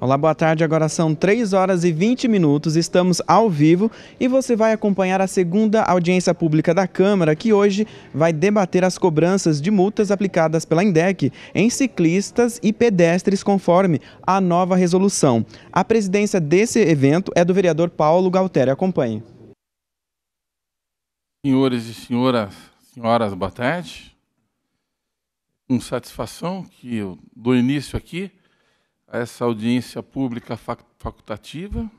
Olá, boa tarde. Agora são 3 horas e 20 minutos. Estamos ao vivo e você vai acompanhar a segunda audiência pública da Câmara, que hoje vai debater as cobranças de multas aplicadas pela INDEC em ciclistas e pedestres, conforme a nova resolução. A presidência desse evento é do vereador Paulo Galtério. Acompanhe. Senhores e senhoras, senhoras, boa tarde. Com satisfação que eu dou início aqui a essa audiência pública facultativa,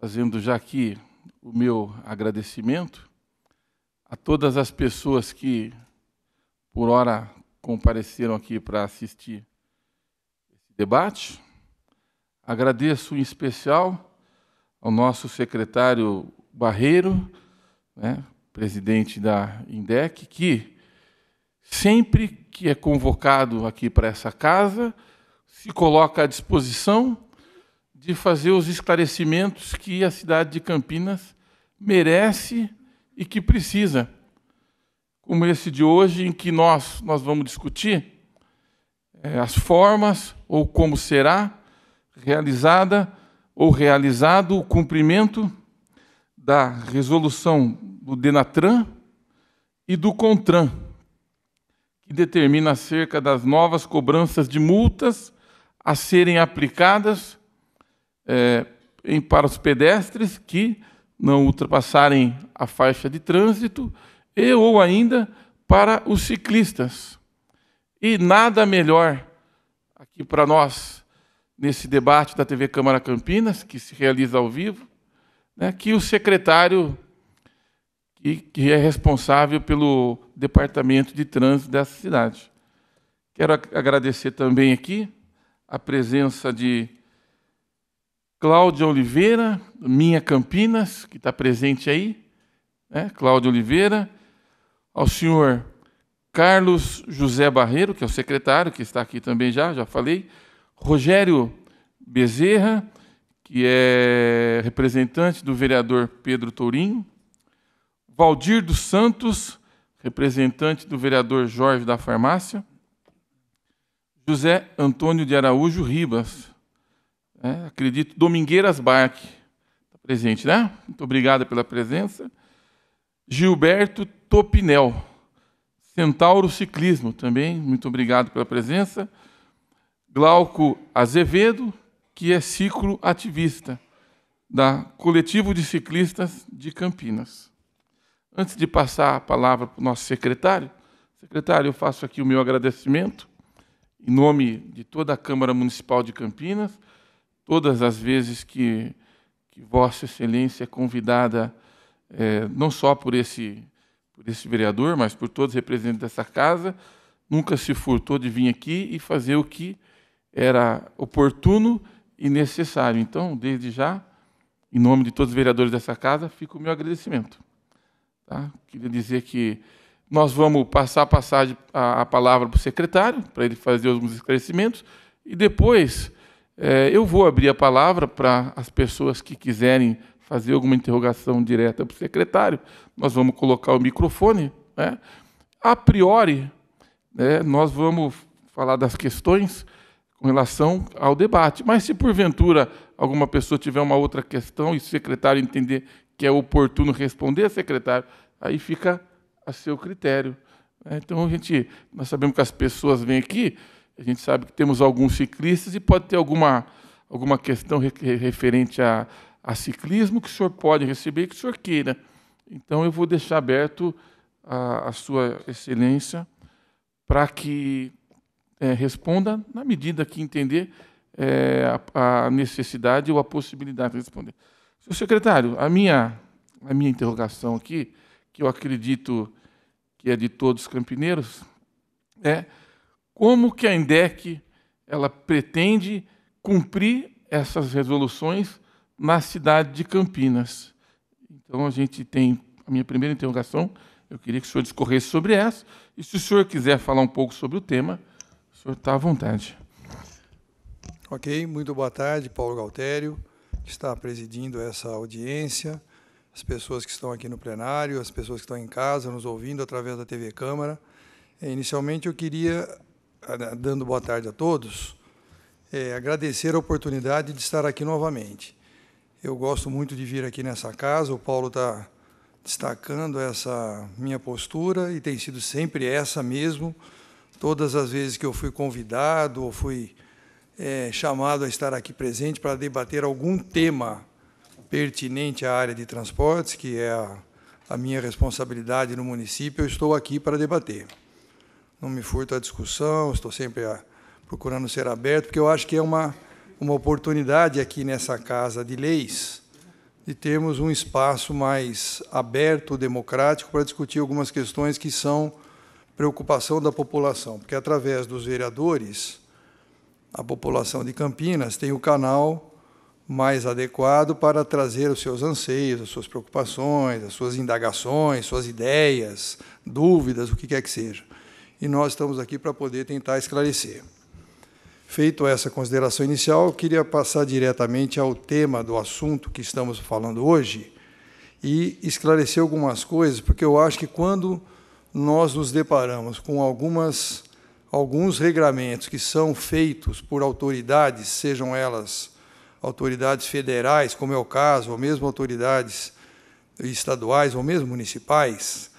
fazendo já aqui o meu agradecimento a todas as pessoas que, por hora, compareceram aqui para assistir esse debate. Agradeço em especial ao nosso secretário Barreiro, né, presidente da INDEC, que sempre que é convocado aqui para essa casa, se coloca à disposição de fazer os esclarecimentos que a cidade de Campinas merece e que precisa. Como esse de hoje, em que nós, nós vamos discutir é, as formas ou como será realizada ou realizado o cumprimento da resolução do Denatran e do Contran, que determina acerca das novas cobranças de multas a serem aplicadas é, em, para os pedestres que não ultrapassarem a faixa de trânsito e ou ainda para os ciclistas. E nada melhor aqui para nós nesse debate da TV Câmara Campinas, que se realiza ao vivo, né, que o secretário que, que é responsável pelo departamento de trânsito dessa cidade. Quero agradecer também aqui a presença de Cláudia Oliveira, Minha Campinas, que está presente aí, né? Cláudia Oliveira, ao senhor Carlos José Barreiro, que é o secretário, que está aqui também já, já falei, Rogério Bezerra, que é representante do vereador Pedro Tourinho, Valdir dos Santos, representante do vereador Jorge da Farmácia, José Antônio de Araújo Ribas, é, acredito, Domingueiras Barque, está presente, né? Muito obrigado pela presença. Gilberto Topinel, Centauro Ciclismo, também, muito obrigado pela presença. Glauco Azevedo, que é ciclo ativista da Coletivo de Ciclistas de Campinas. Antes de passar a palavra para o nosso secretário, secretário, eu faço aqui o meu agradecimento em nome de toda a Câmara Municipal de Campinas, todas as vezes que, que Vossa Excelência é convidada, é, não só por esse, por esse vereador, mas por todos os representantes dessa casa, nunca se furtou de vir aqui e fazer o que era oportuno e necessário. Então, desde já, em nome de todos os vereadores dessa casa, fica o meu agradecimento. Tá? Queria dizer que nós vamos passar a, passagem, a, a palavra para o secretário, para ele fazer alguns esclarecimentos, e depois é, eu vou abrir a palavra para as pessoas que quiserem fazer alguma interrogação direta para o secretário. Nós vamos colocar o microfone. Né? A priori, né, nós vamos falar das questões com relação ao debate. Mas se porventura alguma pessoa tiver uma outra questão e o secretário entender que é oportuno responder, secretário, aí fica a seu critério. É, então, a gente, nós sabemos que as pessoas vêm aqui, a gente sabe que temos alguns ciclistas e pode ter alguma, alguma questão referente a, a ciclismo que o senhor pode receber que o senhor queira. Então, eu vou deixar aberto a, a sua excelência para que é, responda na medida que entender é, a, a, necessidade ou a possibilidade de responder. Senhor secretário, a minha, a minha interrogação aqui, que eu acredito que é de todos os campineiros, é como que a INDEC ela pretende cumprir essas resoluções na cidade de Campinas. Então a gente tem a minha primeira interrogação, eu queria que o senhor discorresse sobre essa, e se o senhor quiser falar um pouco sobre o tema, o senhor está à vontade. Ok, muito boa tarde, Paulo Galtério, que está presidindo essa audiência as pessoas que estão aqui no plenário, as pessoas que estão em casa nos ouvindo através da TV Câmara. É, inicialmente, eu queria, dando boa tarde a todos, é, agradecer a oportunidade de estar aqui novamente. Eu gosto muito de vir aqui nessa casa, o Paulo está destacando essa minha postura e tem sido sempre essa mesmo. Todas as vezes que eu fui convidado ou fui é, chamado a estar aqui presente para debater algum tema pertinente à área de transportes, que é a, a minha responsabilidade no município, eu estou aqui para debater. Não me furto à discussão, estou sempre a, ah, procurando ser aberto, porque eu acho que é uma, uma oportunidade aqui nessa Casa de Leis de termos um espaço mais aberto, democrático, para discutir algumas questões que são preocupação da população, porque através dos vereadores, a população de Campinas tem o canal mais adequado para trazer os seus anseios, as suas preocupações, as suas indagações, suas ideias, dúvidas, o que quer que seja. E nós estamos aqui para poder tentar esclarecer. Feito essa consideração inicial, eu queria passar diretamente ao tema do assunto que estamos falando hoje e esclarecer algumas coisas, porque eu acho que quando nós nos deparamos com algumas alguns regramentos que são feitos por autoridades, sejam elas autoridades federais, como é o caso, ou mesmo autoridades estaduais, ou mesmo municipais,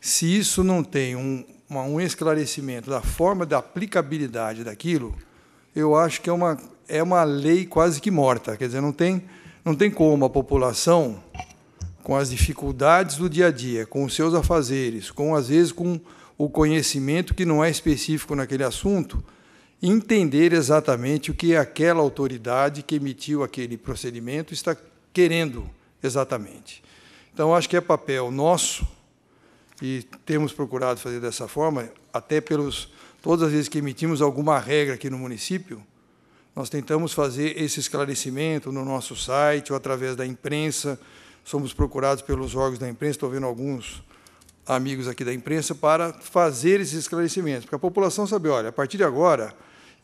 se isso não tem um, uma, um esclarecimento da forma da aplicabilidade daquilo, eu acho que é uma, é uma lei quase que morta. Quer dizer, não tem, não tem como a população, com as dificuldades do dia a dia, com os seus afazeres, com às vezes com o conhecimento que não é específico naquele assunto, entender exatamente o que aquela autoridade que emitiu aquele procedimento está querendo exatamente. Então, acho que é papel nosso, e temos procurado fazer dessa forma, até pelos todas as vezes que emitimos alguma regra aqui no município, nós tentamos fazer esse esclarecimento no nosso site ou através da imprensa. Somos procurados pelos órgãos da imprensa, estou vendo alguns amigos aqui da imprensa, para fazer esses esclarecimentos, porque a população sabe, olha, a partir de agora,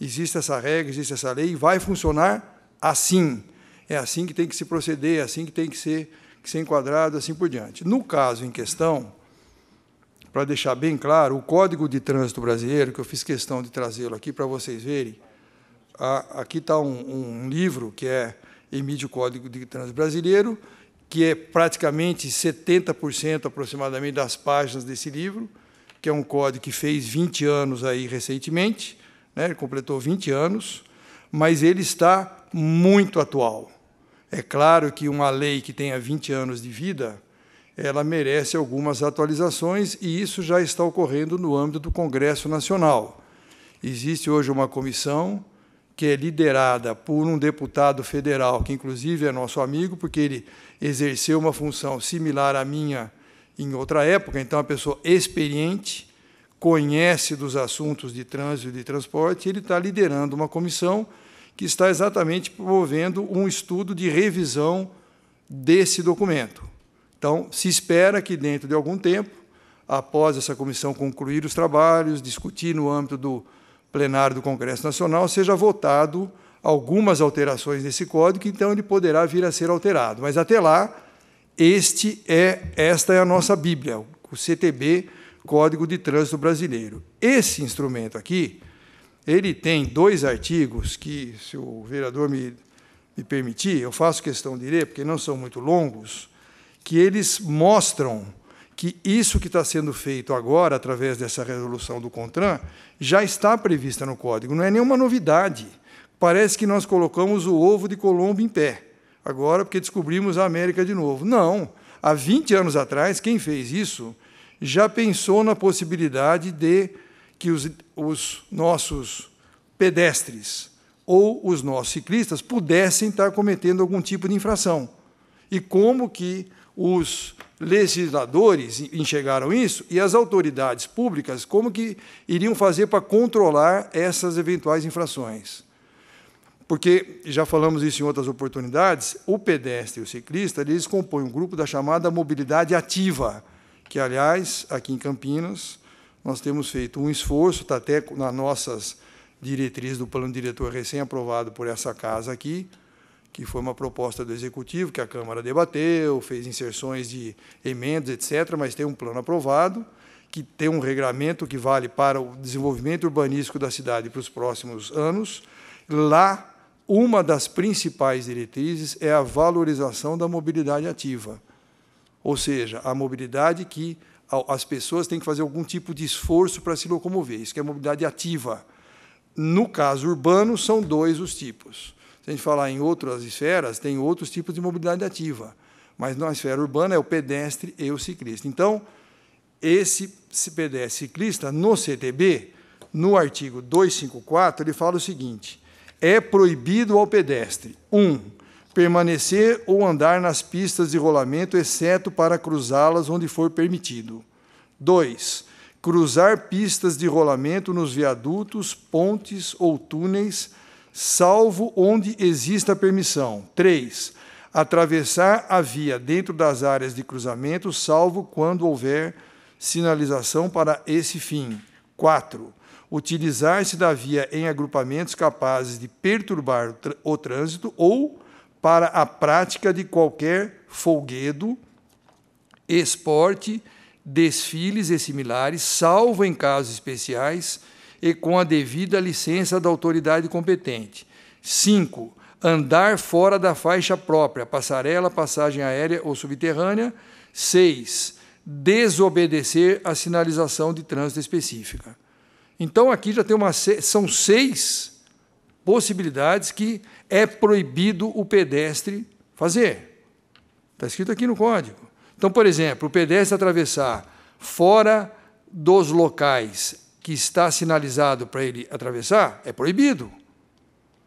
existe essa regra, existe essa lei, e vai funcionar assim. É assim que tem que se proceder, é assim que tem que ser, que ser enquadrado, assim por diante. No caso em questão, para deixar bem claro, o Código de Trânsito Brasileiro, que eu fiz questão de trazê-lo aqui para vocês verem, aqui está um, um livro que é Emílio Código de Trânsito Brasileiro, que é praticamente 70% aproximadamente das páginas desse livro, que é um código que fez 20 anos aí recentemente, né? ele completou 20 anos, mas ele está muito atual. É claro que uma lei que tenha 20 anos de vida, ela merece algumas atualizações, e isso já está ocorrendo no âmbito do Congresso Nacional. Existe hoje uma comissão que é liderada por um deputado federal, que inclusive é nosso amigo, porque ele exerceu uma função similar à minha em outra época, então é uma pessoa experiente, conhece dos assuntos de trânsito e de transporte, ele está liderando uma comissão que está exatamente promovendo um estudo de revisão desse documento. Então, se espera que, dentro de algum tempo, após essa comissão concluir os trabalhos, discutir no âmbito do plenário do Congresso Nacional, seja votado algumas alterações nesse código, que então ele poderá vir a ser alterado. Mas até lá, este é esta é a nossa Bíblia. O CTB Código de Trânsito Brasileiro. Esse instrumento aqui, ele tem dois artigos que, se o vereador me, me permitir, eu faço questão de ler, porque não são muito longos, que eles mostram que isso que está sendo feito agora, através dessa resolução do CONTRAN, já está prevista no Código, não é nenhuma novidade. Parece que nós colocamos o ovo de Colombo em pé, agora porque descobrimos a América de novo. Não, há 20 anos atrás, quem fez isso já pensou na possibilidade de que os, os nossos pedestres ou os nossos ciclistas pudessem estar cometendo algum tipo de infração. E como que os legisladores enxergaram isso e as autoridades públicas como que iriam fazer para controlar essas eventuais infrações. Porque já falamos isso em outras oportunidades, o pedestre e o ciclista, eles compõem um grupo da chamada mobilidade ativa, que, aliás, aqui em Campinas, nós temos feito um esforço, está até nas nossas diretrizes do plano diretor recém-aprovado por essa casa aqui, que foi uma proposta do Executivo, que a Câmara debateu, fez inserções de emendas, etc., mas tem um plano aprovado, que tem um regramento que vale para o desenvolvimento urbanístico da cidade para os próximos anos. Lá, uma das principais diretrizes é a valorização da mobilidade ativa. Ou seja, a mobilidade que as pessoas têm que fazer algum tipo de esforço para se locomover. Isso que é mobilidade ativa. No caso urbano, são dois os tipos. Se a gente falar em outras esferas, tem outros tipos de mobilidade ativa. Mas na esfera urbana é o pedestre e o ciclista. Então, esse pedestre ciclista, no CTB, no artigo 254, ele fala o seguinte: é proibido ao pedestre, um, permanecer ou andar nas pistas de rolamento, exceto para cruzá-las onde for permitido. 2. Cruzar pistas de rolamento nos viadutos, pontes ou túneis, salvo onde exista permissão. 3. Atravessar a via dentro das áreas de cruzamento, salvo quando houver sinalização para esse fim. 4 utilizar-se da via em agrupamentos capazes de perturbar o, trânsito ou para a prática de qualquer folguedo, esporte, desfiles e similares, salvo em casos especiais e com a devida licença da autoridade competente. 5. Andar fora da faixa própria, passarela, passagem aérea ou subterrânea. 6. Desobedecer a sinalização de trânsito específica. Então aqui já tem uma são seis possibilidades que é proibido o pedestre fazer. Está escrito aqui no código. Então, por exemplo, o pedestre atravessar fora dos locais que está sinalizado para ele atravessar é proibido.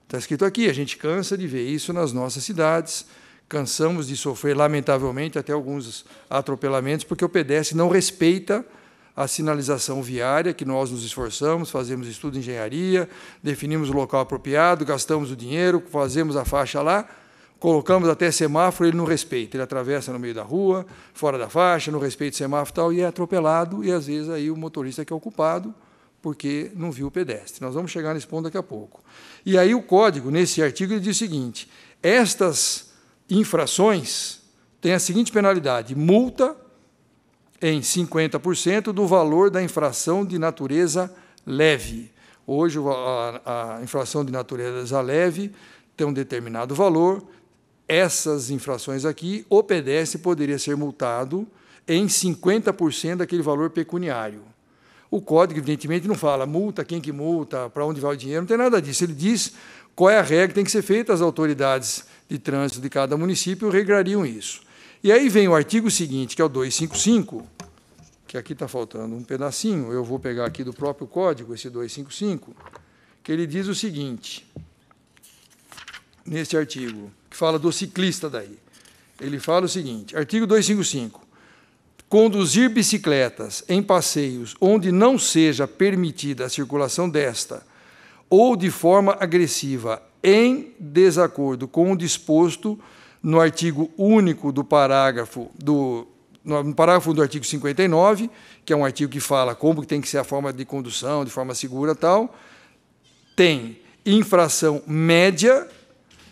Está escrito aqui, a gente cansa de ver isso nas nossas cidades, cansamos de sofrer, lamentavelmente, até alguns atropelamentos, porque o pedestre não respeita a sinalização viária, que nós nos esforçamos, fazemos estudo de engenharia, definimos o local apropriado, gastamos o dinheiro, fazemos a faixa lá, colocamos até semáforo, ele não respeita, ele atravessa no meio da rua, fora da faixa, não respeita o semáforo e tal, e é atropelado, e às vezes aí o motorista que é ocupado porque não viu o pedestre. Nós vamos chegar nesse ponto daqui a pouco. E aí o código, nesse artigo, ele diz o seguinte, estas infrações têm a seguinte penalidade, multa em 50% do valor da infração de natureza leve. Hoje, a, infração de natureza leve tem um determinado valor. Essas infrações aqui, o PDS poderia ser multado em 50% daquele valor pecuniário. O código, evidentemente, não fala multa, quem que multa, para onde vai o dinheiro, não tem nada disso. Ele diz qual é a regra que tem que ser feita, as autoridades de trânsito de cada município regrariam isso. E aí vem o artigo seguinte, que é o 255, que aqui está faltando um pedacinho, eu vou pegar aqui do próprio código, esse 255, que ele diz o seguinte, neste artigo, que fala do ciclista daí. Ele fala o seguinte, artigo 255, conduzir bicicletas em passeios onde não seja permitida a circulação desta ou de forma agressiva em desacordo com o disposto no artigo único do parágrafo do no parágrafo do artigo 59, que é um artigo que fala como tem que ser a forma de condução, de forma segura tal, tem infração média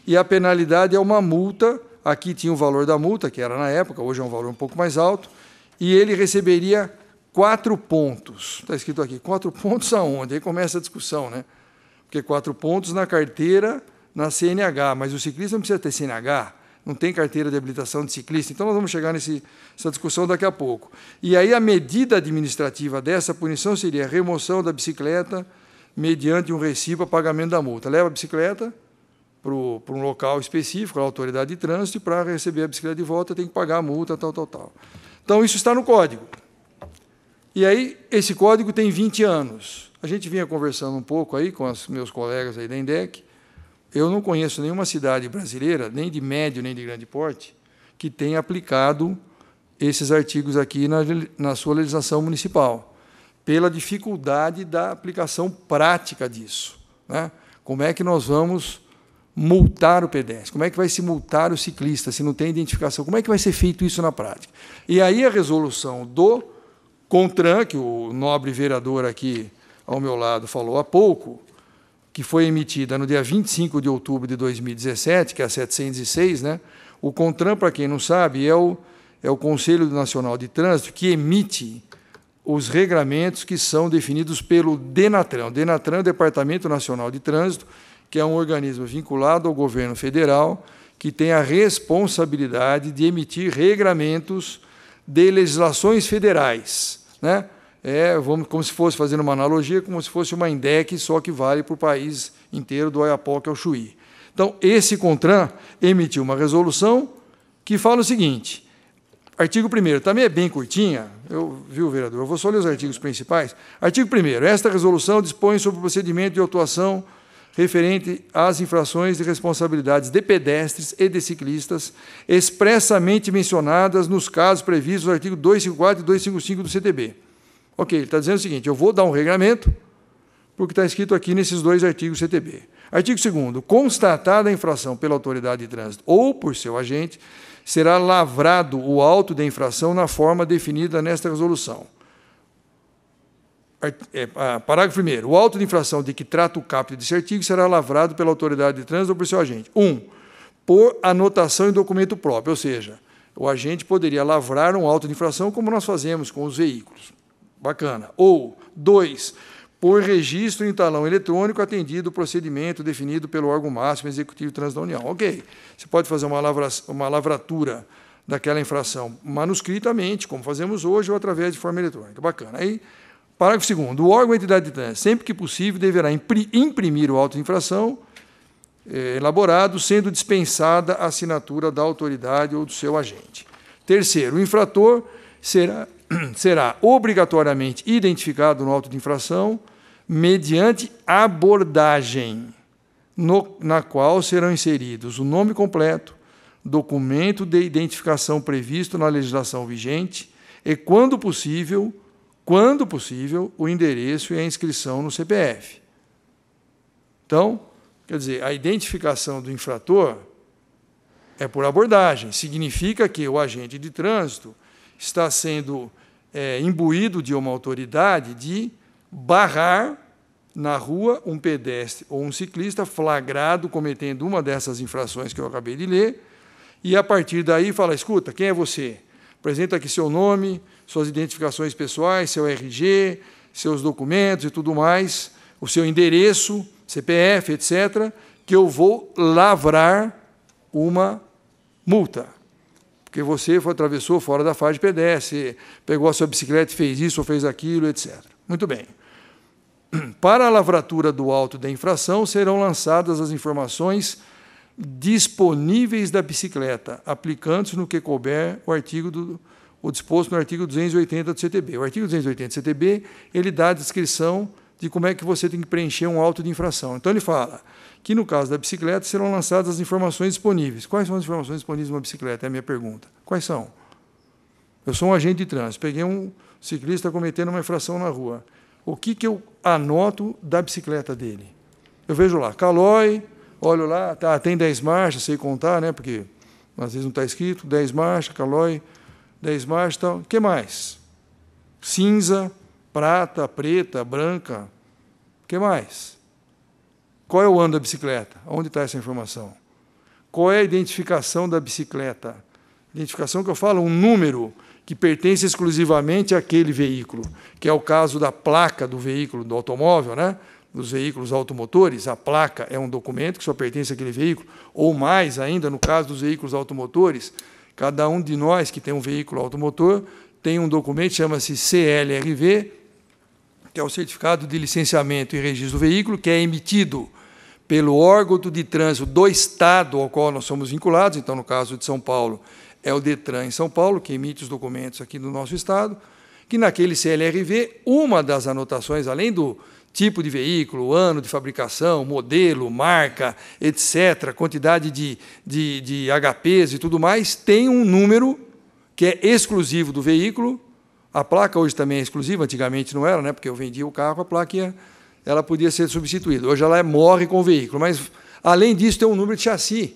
e a penalidade é uma multa. Aqui tinha o valor da multa, que era na época, hoje é um valor um pouco mais alto, e ele receberia quatro pontos. Está escrito aqui, quatro pontos aonde? Aí começa a discussão, né? Porque quatro pontos na carteira, na CNH, mas o ciclista não precisa ter CNH não tem carteira de habilitação de ciclista. Então, nós vamos chegar nessa discussão daqui a pouco. E aí, a medida administrativa dessa punição seria a remoção da bicicleta mediante um recibo a pagamento da multa. Leva a bicicleta para um local específico, a autoridade de trânsito, e para receber a bicicleta de volta tem que pagar a multa, tal, tal, tal. Então, isso está no código. E aí, esse código tem 20 anos. A gente vinha conversando um pouco aí com os meus colegas aí da INDEC, eu não conheço nenhuma cidade brasileira, nem de médio nem de grande porte, que tenha aplicado esses artigos aqui na, na sua legislação municipal, pela dificuldade da aplicação prática disso. Né? Como é que nós vamos multar o pedestre? Como é que vai se multar o ciclista se não tem identificação? Como é que vai ser feito isso na prática? E aí a resolução do CONTRAN, que o nobre vereador aqui ao meu lado falou há pouco, que foi emitida no dia 25 de outubro de 2017, que é a 706, né? O CONTRAN, para quem não sabe, é o, é o Conselho Nacional de Trânsito que emite os regramentos que são definidos pelo DENATRAN. O DENATRAN é o Departamento Nacional de Trânsito, que é um organismo vinculado ao governo federal, que tem a responsabilidade de emitir regramentos de legislações federais, né? é vamos, como se fosse, fazendo uma analogia, como se fosse uma INDEC, só que vale para o país inteiro, do Oiapoque ao Chuí. Então, esse CONTRAN emitiu uma resolução que fala o seguinte, artigo 1 também é bem curtinha, eu, viu, vereador, eu vou só ler os artigos principais. Artigo 1 esta resolução dispõe sobre o procedimento de autuação referente às infrações de responsabilidades de pedestres e de ciclistas, expressamente mencionadas nos casos previstos no artigo 254 e 255 do CTB. Ok, ele está dizendo o seguinte: eu vou dar um regramento, porque está escrito aqui nesses dois artigos CTB. Artigo 2. Constatada a infração pela autoridade de trânsito ou por seu agente, será lavrado o auto de infração na forma definida nesta resolução. É, parágrafo 1. O auto de infração de que trata o caput desse artigo será lavrado pela autoridade de trânsito ou por seu agente. 1. Um, por anotação em documento próprio, ou seja, o agente poderia lavrar um auto de infração como nós fazemos com os veículos. Bacana. Ou, dois, por registro em talão eletrônico atendido o procedimento definido pelo órgão máximo executivo trans da União. Ok. Você pode fazer uma, lavra, uma lavratura daquela infração manuscritamente, como fazemos hoje, ou através de forma eletrônica. Bacana. Aí, parágrafo segundo. O órgão ou entidade de sempre que possível, deverá imprimir o auto de infração eh, elaborado, sendo dispensada a assinatura da autoridade ou do seu agente. Terceiro, o infrator será será obrigatoriamente identificado no auto de infração mediante abordagem, no, na qual serão inseridos o nome completo, documento de identificação previsto na legislação vigente e, quando possível, quando possível, o endereço e a inscrição no CPF. Então, quer dizer, a identificação do infrator é por abordagem, significa que o agente de trânsito está sendo é, imbuído de uma autoridade de barrar na rua um pedestre ou um ciclista flagrado cometendo uma dessas infrações que eu acabei de ler, e a partir daí fala: escuta, quem é você? Apresenta aqui seu nome, suas identificações pessoais, seu RG, seus documentos e tudo mais, o seu endereço, CPF, etc., que eu vou lavrar uma multa porque você foi, atravessou fora da faixa de pedestre, pegou a sua bicicleta e fez isso ou fez aquilo, etc. Muito bem. Para a lavratura do auto da infração serão lançadas as informações disponíveis da bicicleta, aplicando-se no que couber o artigo do, o disposto no artigo 280 do CTB. O artigo 280 do CTB ele dá a descrição de como é que você tem que preencher um auto de infração. Então ele fala que no caso da bicicleta serão lançadas as informações disponíveis. Quais são as informações disponíveis de uma bicicleta? É a minha pergunta. Quais são? Eu sou um agente de trânsito, peguei um ciclista cometendo uma infração na rua. O que, que eu anoto da bicicleta dele? Eu vejo lá, calói, olho lá, tá, tem 10 marchas, sei contar, né, porque às vezes não está escrito, 10 marchas, calói, 10 marchas, tal. O que mais? Cinza, prata, preta, branca. O que mais? Qual é o ano da bicicleta? Onde está essa informação? Qual é a identificação da bicicleta? Identificação que eu falo, um número que pertence exclusivamente àquele veículo, que é o caso da placa do veículo, do automóvel, né? dos veículos automotores, a placa é um documento que só pertence àquele veículo, ou mais ainda, no caso dos veículos automotores, cada um de nós que tem um veículo automotor tem um documento, chama-se CLRV, que é o certificado de licenciamento e registro do veículo, que é emitido pelo órgão de trânsito do Estado ao qual nós somos vinculados, então, no caso de São Paulo, é o DETRAN em São Paulo, que emite os documentos aqui do nosso Estado, que naquele CLRV, uma das anotações, além do tipo de veículo, ano de fabricação, modelo, marca, etc., quantidade de, de, de HPs e tudo mais, tem um número que é exclusivo do veículo, a placa hoje também é exclusiva, antigamente não era, né? porque eu vendia o carro, a placa ia, ela podia ser substituída. Hoje ela é morre com o veículo, mas além disso tem um número de chassi.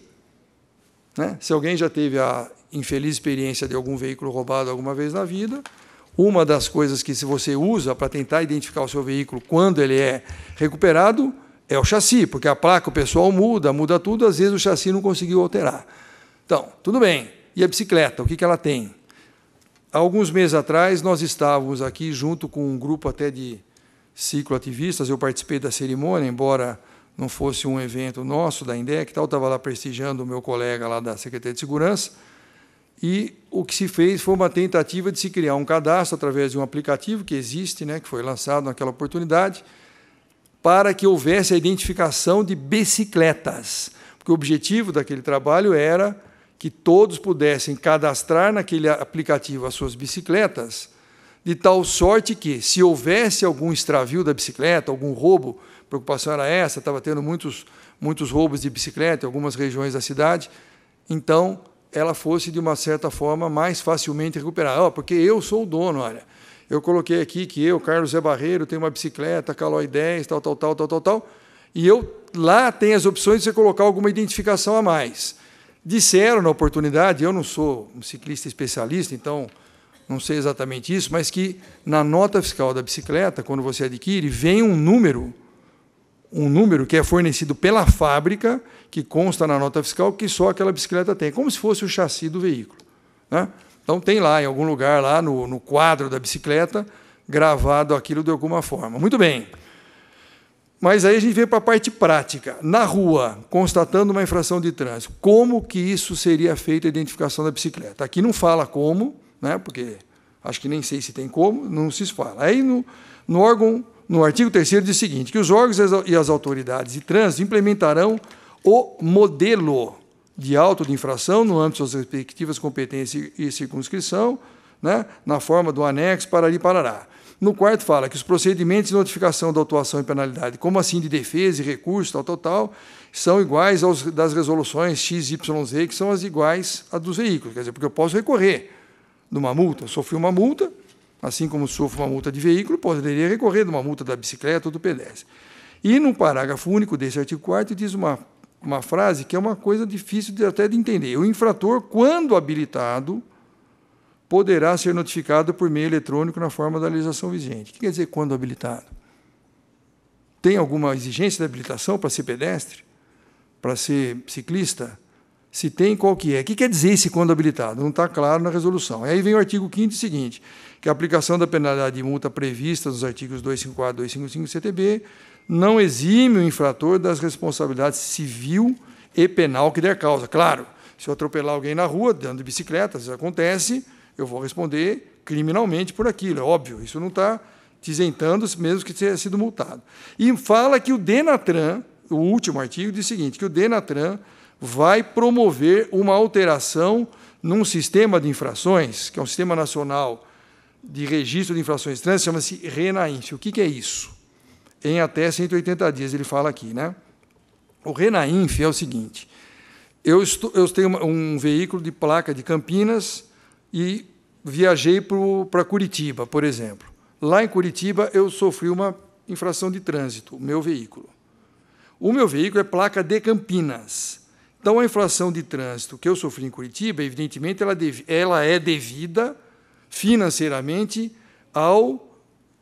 Né? Se alguém já teve a infeliz experiência de algum veículo roubado alguma vez na vida, uma das coisas que se você usa para tentar identificar o seu veículo quando ele é recuperado é o chassi, porque a placa o pessoal muda, muda tudo, às vezes o chassi não conseguiu alterar. Então, tudo bem. E a bicicleta, o que, que ela tem? alguns meses atrás, nós estávamos aqui junto com um grupo até de cicloativistas. Eu participei da cerimônia, embora não fosse um evento nosso da INDEC, tal, estava lá prestigiando o meu colega lá da Secretaria de Segurança. E o que se fez foi uma tentativa de se criar um cadastro através de um aplicativo que existe, né, que foi lançado naquela oportunidade, para que houvesse a identificação de bicicletas. Porque o objetivo daquele trabalho era que todos pudessem cadastrar naquele aplicativo as suas bicicletas, de tal sorte que, se houvesse algum extravio da bicicleta, algum roubo, a preocupação era essa, estava tendo muitos, muitos roubos de bicicleta em algumas regiões da cidade, então ela fosse, de uma certa forma, mais facilmente recuperada. Oh, porque eu sou o dono, olha. Eu coloquei aqui que eu, Carlos Zé Barreiro, tenho uma bicicleta, Calói 10, tal, tal, tal, tal, tal, tal, e eu lá tem as opções de você colocar alguma identificação a mais. Disseram na oportunidade, eu não sou um ciclista especialista, então não sei exatamente isso, mas que na nota fiscal da bicicleta, quando você adquire, vem um número, um número que é fornecido pela fábrica, que consta na nota fiscal, que só aquela bicicleta tem, como se fosse o chassi do veículo. Né? Então tem lá, em algum lugar, lá no, no quadro da bicicleta, gravado aquilo de alguma forma. Muito bem. Mas aí a gente veio para a parte prática. Na rua, constatando uma infração de trânsito, como que isso seria feito a identificação da bicicleta? Aqui não fala como, né, porque acho que nem sei se tem como, não se fala. Aí no, no órgão, no artigo 3 diz o seguinte: que os órgãos e as autoridades de trânsito implementarão o modelo de auto de infração no âmbito das suas respectivas competências e circunscrição, né, na forma do anexo, parari, parará. No quarto fala que os procedimentos de notificação da autuação e penalidade, como assim de defesa e recurso, tal, tal, tal, são iguais aos das resoluções XYZ, que são as iguais a dos veículos. Quer dizer, porque eu posso recorrer de uma multa. Eu sofri uma multa, assim como sofro uma multa de veículo, poderia recorrer de uma multa da bicicleta ou do pedestre. E no parágrafo único desse artigo 4 diz uma, uma frase que é uma coisa difícil de, até de entender. O infrator, quando habilitado, poderá ser notificado por meio eletrônico na forma da legislação vigente. O que quer dizer quando habilitado? Tem alguma exigência de habilitação para ser pedestre? Para ser ciclista? Se tem, qual que é? O que quer dizer esse quando habilitado? Não está claro na resolução. E aí vem o artigo 5 seguinte, que a aplicação da penalidade de multa prevista nos artigos 254 e 255 do CTB não exime o infrator das responsabilidades civil e penal que der causa. Claro, se eu atropelar alguém na rua, dando de bicicleta, isso acontece, eu vou responder criminalmente por aquilo, é óbvio, isso não está te isentando, mesmo que tenha sido multado. E fala que o Denatran, o último artigo, diz o seguinte: que o Denatran vai promover uma alteração num sistema de infrações, que é um sistema nacional de registro de infrações trans, chama-se RENAINF. O que, que é isso? Em até 180 dias, ele fala aqui. Né? O RENAINF é o seguinte: eu, estou, eu tenho um veículo de placa de Campinas e viajei para Curitiba, por exemplo. Lá em Curitiba, eu sofri uma infração de trânsito, o meu veículo. O meu veículo é placa de Campinas. Então, a infração de trânsito que eu sofri em Curitiba, evidentemente, ela, ela é devida financeiramente ao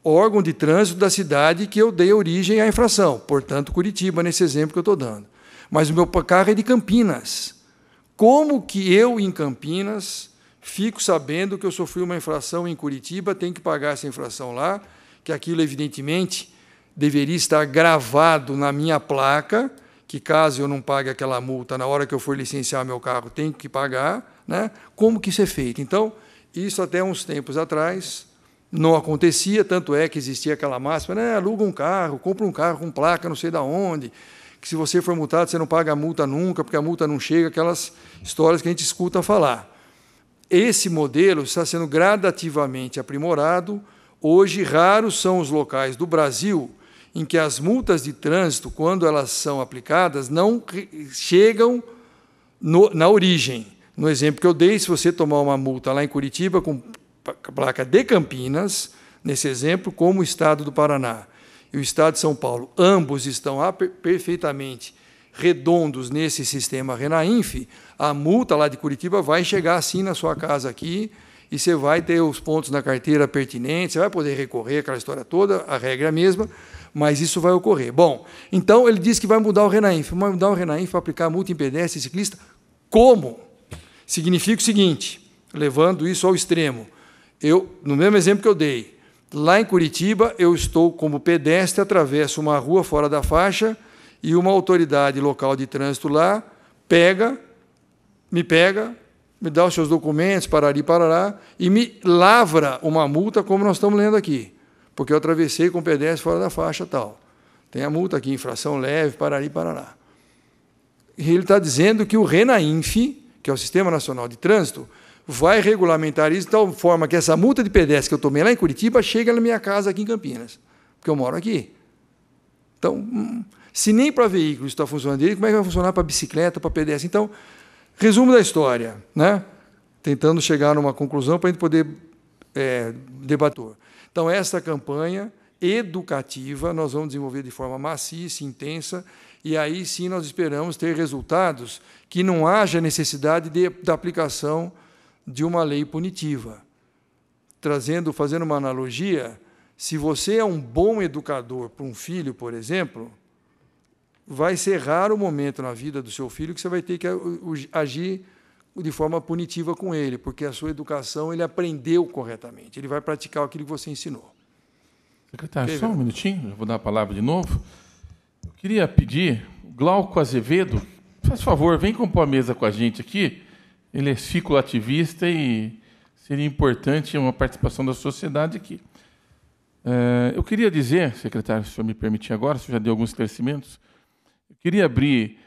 órgão de trânsito da cidade que eu dei origem à infração. Portanto, Curitiba, nesse exemplo que eu estou dando. Mas o meu carro é de Campinas. Como que eu, em Campinas, fico sabendo que eu sofri uma infração em Curitiba, tenho que pagar essa infração lá, que aquilo, evidentemente, deveria estar gravado na minha placa, que caso eu não pague aquela multa na hora que eu for licenciar meu carro, tenho que pagar. Né? Como que isso é feito? Então, isso até uns tempos atrás não acontecia, tanto é que existia aquela máxima, né? aluga um carro, compra um carro com placa, não sei da onde, que se você for multado, você não paga a multa nunca, porque a multa não chega, aquelas histórias que a gente escuta falar. Esse modelo está sendo gradativamente aprimorado. Hoje, raros são os locais do Brasil em que as multas de trânsito, quando elas são aplicadas, não chegam no, na origem. No exemplo que eu dei, se você tomar uma multa lá em Curitiba com placa de Campinas, nesse exemplo, como o estado do Paraná e o estado de São Paulo, ambos estão perfeitamente redondos nesse sistema RENAINF, a multa lá de Curitiba vai chegar assim na sua casa aqui, e você vai ter os pontos na carteira pertinentes, você vai poder recorrer aquela história toda, a regra é a mesma, mas isso vai ocorrer. Bom, então ele disse que vai mudar o Renainf. Vai mudar o Renainf para aplicar a multa em pedestre e ciclista. Como? Significa o seguinte, levando isso ao extremo. Eu, no mesmo exemplo que eu dei, lá em Curitiba, eu estou como pedestre, atravesso uma rua fora da faixa e uma autoridade local de trânsito lá pega me pega, me dá os seus documentos, parari, parará, e me lavra uma multa, como nós estamos lendo aqui, porque eu atravessei com o pedestre fora da faixa tal. Tem a multa aqui, infração leve, parari, parará. E ele está dizendo que o RENAINF, que é o Sistema Nacional de Trânsito, vai regulamentar isso de tal forma que essa multa de pedestre que eu tomei lá em Curitiba chega na minha casa aqui em Campinas, porque eu moro aqui. Então, hum, se nem para veículos está funcionando como é que vai funcionar para bicicleta, para pedestre? Então, Resumo da história, né? tentando chegar a uma conclusão para a gente poder é, debater. Então, esta campanha educativa nós vamos desenvolver de forma maciça, intensa, e aí sim nós esperamos ter resultados que não haja necessidade de, da aplicação de uma lei punitiva. Trazendo, fazendo uma analogia, se você é um bom educador para um filho, por exemplo, vai ser raro o momento na vida do seu filho que você vai ter que agir de forma punitiva com ele, porque a sua educação ele aprendeu corretamente, ele vai praticar aquilo que você ensinou. Secretário, só um minutinho, vou dar a palavra de novo. Eu queria pedir, Glauco Azevedo, faz favor, vem compor a mesa com a gente aqui. Ele é ativista e seria importante uma participação da sociedade aqui. Eh, eu queria dizer, secretário, se o senhor me permitir agora, se já deu alguns esclarecimentos, eu queria abrir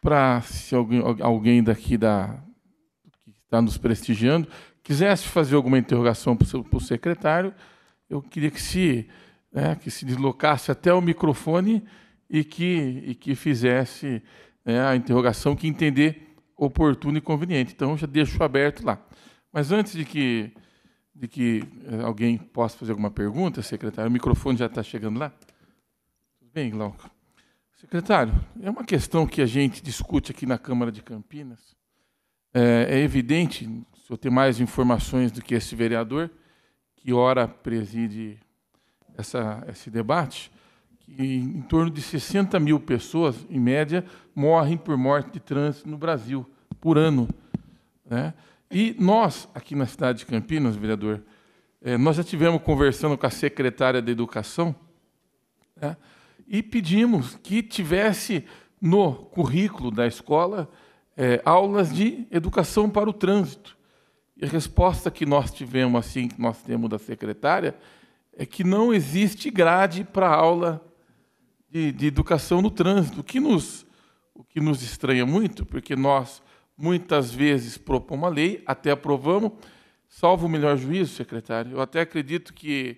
para se alguém, alguém daqui da, que está nos prestigiando quisesse fazer alguma interrogação para o, seu, para o secretário, eu queria que se, né, que se deslocasse até o microfone e que, e que fizesse né, a interrogação que entender oportuno e conveniente. Então, eu já deixo aberto lá. Mas antes de que, de que eh, alguém possa fazer alguma pergunta, secretário, o microfone já está chegando lá? Tudo bem, Glauco? Secretário, é uma questão que a gente discute aqui na Câmara de Campinas. É, é evidente, se eu tenho mais informações do que esse vereador, que ora preside essa, esse debate, que em torno de 60 mil pessoas, em média, morrem por morte de trânsito no Brasil, por ano. Né? E nós, aqui na cidade de Campinas, vereador, é, nós já tivemos conversando com a secretária da Educação, né? e pedimos que tivesse no currículo da escola é, aulas de educação para o trânsito. E a resposta que nós tivemos, assim, que nós temos da secretária, é que não existe grade para aula de, de, educação no trânsito, o que, nos, o que nos estranha muito, porque nós muitas vezes propomos uma lei, até aprovamos, salvo o melhor juízo, secretário. Eu até acredito que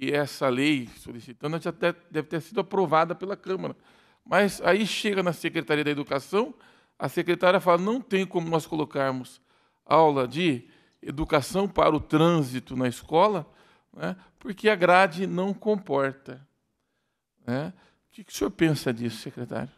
que essa lei solicitando já deve ter sido aprovada pela Câmara. Mas aí chega na Secretaria da Educação, a secretária fala: não tem como nós colocarmos aula de educação para o trânsito na escola, né, porque a grade não comporta. Né? O que, que o senhor pensa disso, secretário?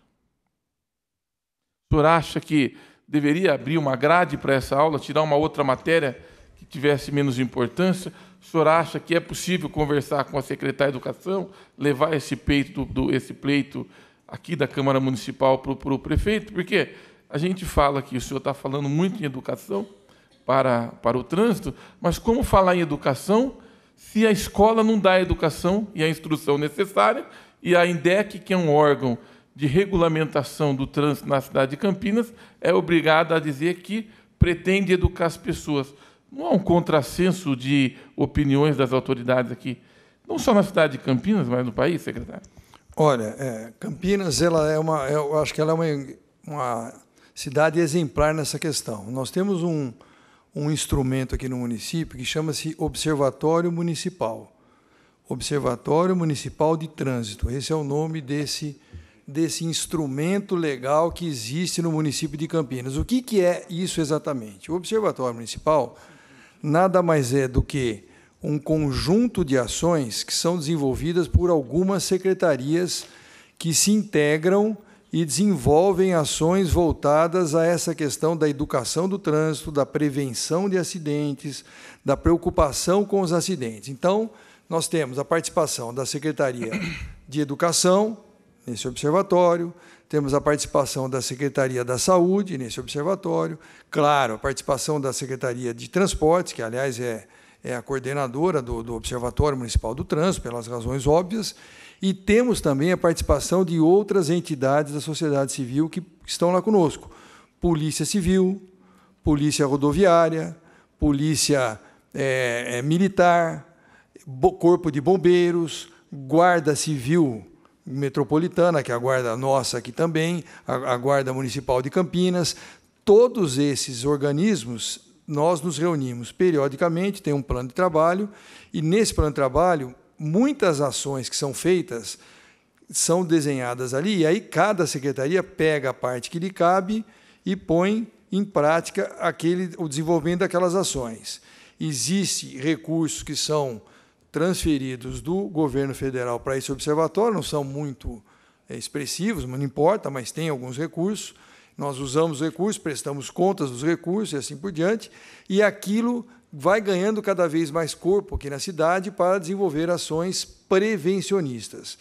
O senhor acha que deveria abrir uma grade para essa aula, tirar uma outra matéria que tivesse menos importância? O senhor acha que é possível conversar com a secretária de Educação, levar esse, peito, do, esse pleito aqui da Câmara Municipal para o, para o prefeito? Porque a gente fala que o senhor está falando muito em educação para, para o trânsito, mas como falar em educação se a escola não dá a educação e a instrução necessária e a INDEC, que é um órgão de regulamentação do trânsito na cidade de Campinas, é obrigada a dizer que pretende educar as pessoas não há um contrassenso de opiniões das autoridades aqui, não só na cidade de Campinas, mas no país, secretário? Olha, é, Campinas, ela é uma, é, eu acho que ela é uma, uma cidade exemplar nessa questão. Nós temos um, um instrumento aqui no município que chama-se Observatório Municipal. Observatório Municipal de Trânsito. Esse é o nome desse, desse instrumento legal que existe no município de Campinas. O que, que é isso exatamente? O Observatório Municipal nada mais é do que um conjunto de ações que são desenvolvidas por algumas secretarias que se integram e desenvolvem ações voltadas a essa questão da educação do trânsito, da prevenção de acidentes, da preocupação com os acidentes. Então, nós temos a participação da Secretaria de Educação nesse observatório, temos a participação da Secretaria da Saúde nesse observatório, claro, a participação da Secretaria de Transportes, que, aliás, é, é a coordenadora do, do Observatório Municipal do Trânsito, pelas razões óbvias, e temos também a participação de outras entidades da sociedade civil que estão lá conosco. Polícia Civil, Polícia Rodoviária, Polícia é, é Militar, Corpo de Bombeiros, Guarda Civil metropolitana, que é a guarda nossa aqui também, a, a guarda municipal de Campinas, todos esses organismos nós nos reunimos periodicamente, tem um plano de trabalho e nesse plano de trabalho muitas ações que são feitas são desenhadas ali e aí cada secretaria pega a parte que lhe cabe e põe em prática aquele o desenvolvimento daquelas ações. Existem recursos que são transferidos do governo federal para esse observatório, não são muito é, expressivos, não importa, mas tem alguns recursos. Nós usamos os recursos, prestamos contas dos recursos e assim por diante, e aquilo vai ganhando cada vez mais corpo aqui na cidade para desenvolver ações prevencionistas.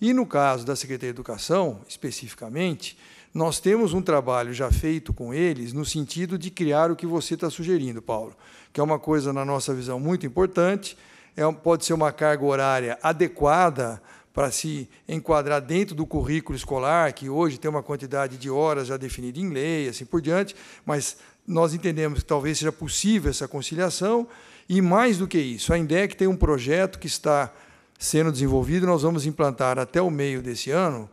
E no caso da Secretaria de Educação, especificamente, nós temos um trabalho já feito com eles no sentido de criar o que você está sugerindo, Paulo, que é uma coisa, na nossa visão, muito importante é, pode ser uma carga horária adequada para se enquadrar dentro do currículo escolar, que hoje tem uma quantidade de horas já definida em lei, assim por diante, mas nós entendemos que talvez seja possível essa conciliação, e mais do que isso, a INDEC tem um projeto que está sendo desenvolvido, nós vamos implantar até o meio desse ano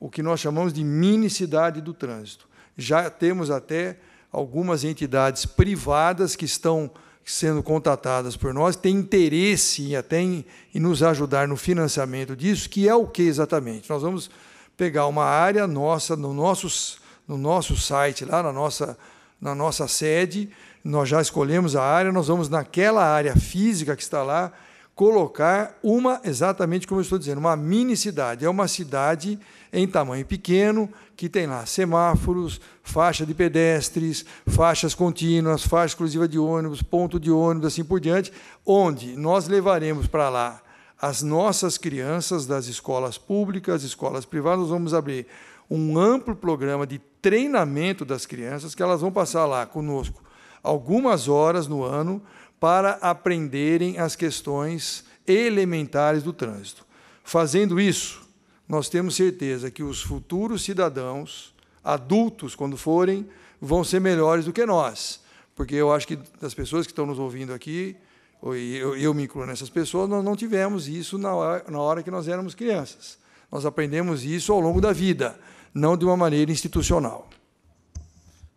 o que nós chamamos de mini cidade do trânsito. Já temos até algumas entidades privadas que estão sendo contatadas por nós têm interesse até em, em nos ajudar no financiamento disso, que é o que exatamente? Nós vamos pegar uma área nossa no nosso, no nosso site, lá na nossa, na nossa sede, nós já escolhemos a área, nós vamos naquela área física que está lá colocar uma, exatamente como eu estou dizendo, uma mini cidade. É uma cidade em tamanho pequeno, que tem lá semáforos, faixa de pedestres, faixas contínuas, faixa exclusiva de ônibus, ponto de ônibus, assim por diante, onde nós levaremos para lá as nossas crianças das escolas públicas, escolas privadas, nós vamos abrir um amplo programa de treinamento das crianças, que elas vão passar lá conosco algumas horas no ano, para aprenderem as questões elementares do trânsito. Fazendo isso, nós temos certeza que os futuros cidadãos, adultos quando forem, vão ser melhores do que nós. Porque eu acho que das pessoas que estão nos ouvindo aqui, eu, eu me incluo nessas pessoas, nós não tivemos isso na hora, na hora que nós éramos crianças. Nós aprendemos isso ao longo da vida, não de uma maneira institucional.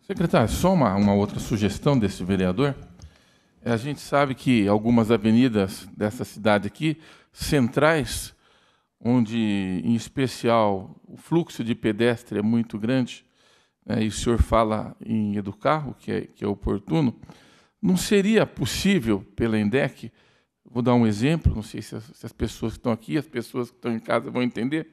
Secretário, só uma, uma outra sugestão desse vereador. É, a gente sabe que algumas avenidas dessa cidade aqui, centrais, onde, em especial, o fluxo de pedestre é muito grande, né, e o senhor fala em educarro, que é, que é oportuno, não seria possível pela ENDEC, vou dar um exemplo, não sei se as, se as pessoas que estão aqui, as pessoas que estão em casa vão entender,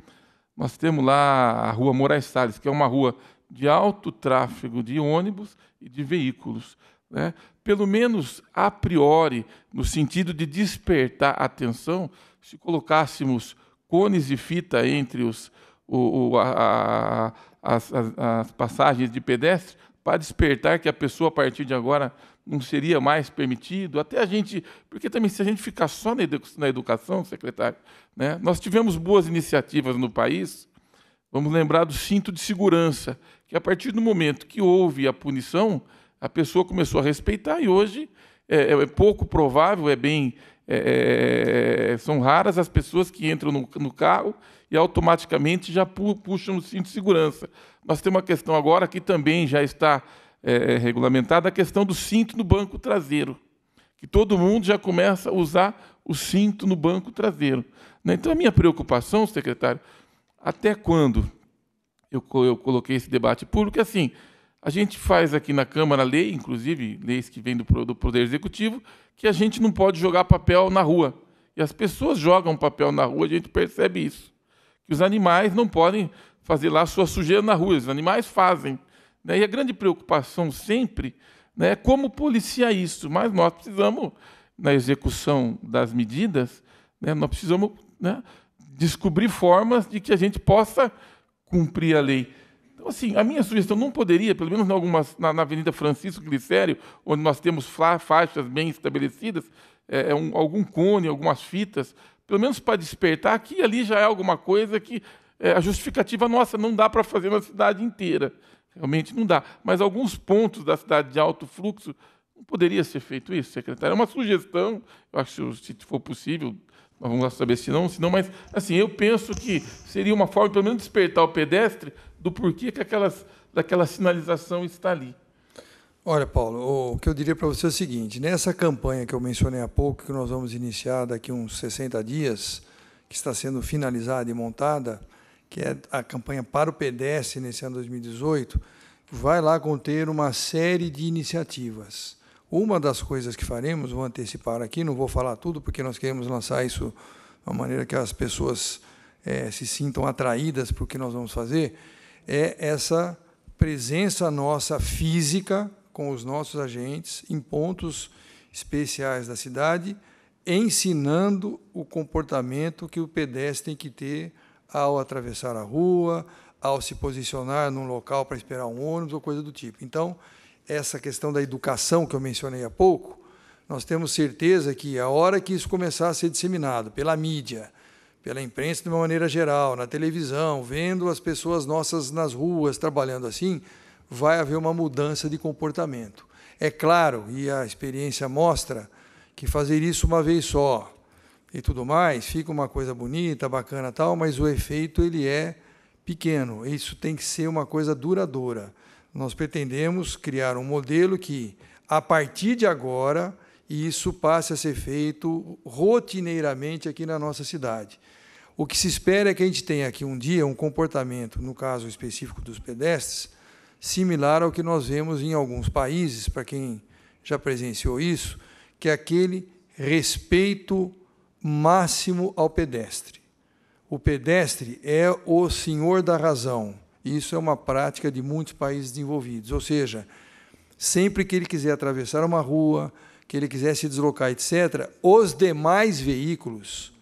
nós temos lá a Rua Moraes Salles, que é uma rua de alto tráfego de ônibus e de veículos né? pelo menos a priori, no sentido de despertar atenção, se colocássemos cones e fita entre os, o, o, a, a, as, as passagens de pedestre, para despertar que a pessoa a partir de agora não seria mais permitido, até a gente, porque também se a gente ficar só na educação, secretário, né, nós tivemos boas iniciativas no país, vamos lembrar do cinto de segurança, que a partir do momento que houve a punição, a pessoa começou a respeitar e hoje é, é, é pouco provável, é bem. É, é, é, são raras as pessoas que entram no, no carro e automaticamente já pu puxam o cinto de segurança. Mas tem uma questão agora que também já está é, regulamentada, a questão do cinto no banco traseiro. Que todo mundo já começa a usar o cinto no banco traseiro. Né? Então, a minha preocupação, secretário, até quando eu, eu coloquei esse debate público, é assim: a gente faz aqui na Câmara lei, inclusive leis que vêm do, do Poder Executivo, que a gente não pode jogar papel na rua. E as pessoas jogam papel na rua, a gente percebe isso. Que os animais não podem fazer lá sua sujeira na rua, os animais fazem. Né? E a grande preocupação sempre né, é como policiar isso, mas nós precisamos, na execução das medidas, né, nós precisamos né, descobrir formas de que a gente possa cumprir a lei. Então, assim, a minha sugestão não poderia, pelo menos em algumas, na, na Avenida Francisco Glicério, onde nós temos faixas bem estabelecidas, é, é, um, algum cone, algumas fitas, pelo menos para despertar, que ali já é alguma coisa que é, a justificativa nossa não dá para fazer na cidade inteira. Realmente não dá. Mas alguns pontos da cidade de alto fluxo, não poderia ser feito isso, secretário? É uma sugestão, eu acho que se for possível, vamos lá saber se não, se não, mas assim, eu penso que seria uma forma, pelo menos, despertar o pedestre do porquê que aquelas, daquela sinalização está ali. Olha, Paulo, o que eu diria para você é o seguinte: nessa campanha que eu mencionei há pouco, que nós vamos iniciar daqui uns 60 dias, que está sendo finalizada e montada, que é a campanha para o pedestre nesse ano 2018, vai lá conter uma série de iniciativas. Uma das coisas que faremos, vou antecipar aqui, não vou falar tudo, porque nós queremos lançar isso de uma maneira que as pessoas é, se sintam atraídas para o que nós vamos fazer é essa presença nossa física com os nossos agentes em pontos especiais da cidade, ensinando o comportamento que o pedestre tem que ter ao atravessar a rua, ao se posicionar num local para esperar um ônibus ou coisa do tipo. Então, essa questão da educação que eu mencionei há pouco, nós temos certeza que a hora que isso começar a ser disseminado pela mídia, pela imprensa de uma maneira geral, na televisão, vendo as pessoas nossas nas ruas trabalhando assim, vai haver uma mudança de comportamento. É claro, e a experiência mostra, que fazer isso uma vez só e tudo mais, fica uma coisa bonita, bacana tal, mas o efeito ele é pequeno. Isso tem que ser uma coisa duradoura. Nós pretendemos criar um modelo que, a partir de agora, isso passe a ser feito rotineiramente aqui na nossa cidade. O que se espera é que a gente tenha aqui um dia um comportamento, no caso específico dos pedestres, similar ao que nós vemos em alguns países, para quem já presenciou isso, que é aquele respeito máximo ao pedestre. O pedestre é o senhor da razão. Isso é uma prática de muitos países desenvolvidos. Ou seja, sempre que ele quiser atravessar uma rua, que ele quiser se deslocar, etc., os demais veículos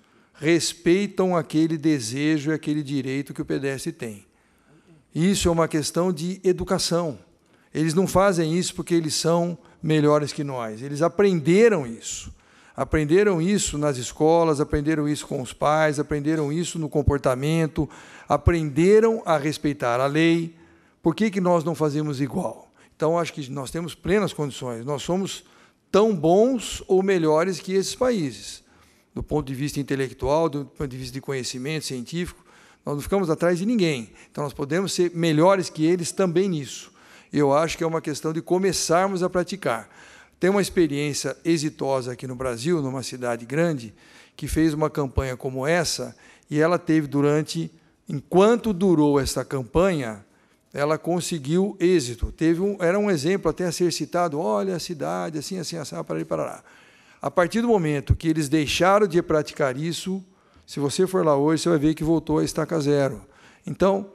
respeitam aquele desejo e aquele direito que o pedestre tem. Isso é uma questão de educação. Eles não fazem isso porque eles são melhores que nós. Eles aprenderam isso. Aprenderam isso nas escolas, aprenderam isso com os pais, aprenderam isso no comportamento, aprenderam a respeitar a lei. Por que, que nós não fazemos igual? Então, acho que nós temos plenas condições. Nós somos tão bons ou melhores que esses países do ponto de vista intelectual, do ponto de vista de conhecimento científico, nós não ficamos atrás de ninguém. Então, nós podemos ser melhores que eles também nisso. Eu acho que é uma questão de começarmos a praticar. Tem uma experiência exitosa aqui no Brasil, numa cidade grande, que fez uma campanha como essa, e ela teve durante, enquanto durou essa campanha, ela conseguiu êxito. Teve um, era um exemplo até a ser citado, olha a cidade, assim, assim, assim, para ali, para lá. A partir do momento que eles deixaram de praticar isso, se você for lá hoje, você vai ver que voltou a estaca zero. Então,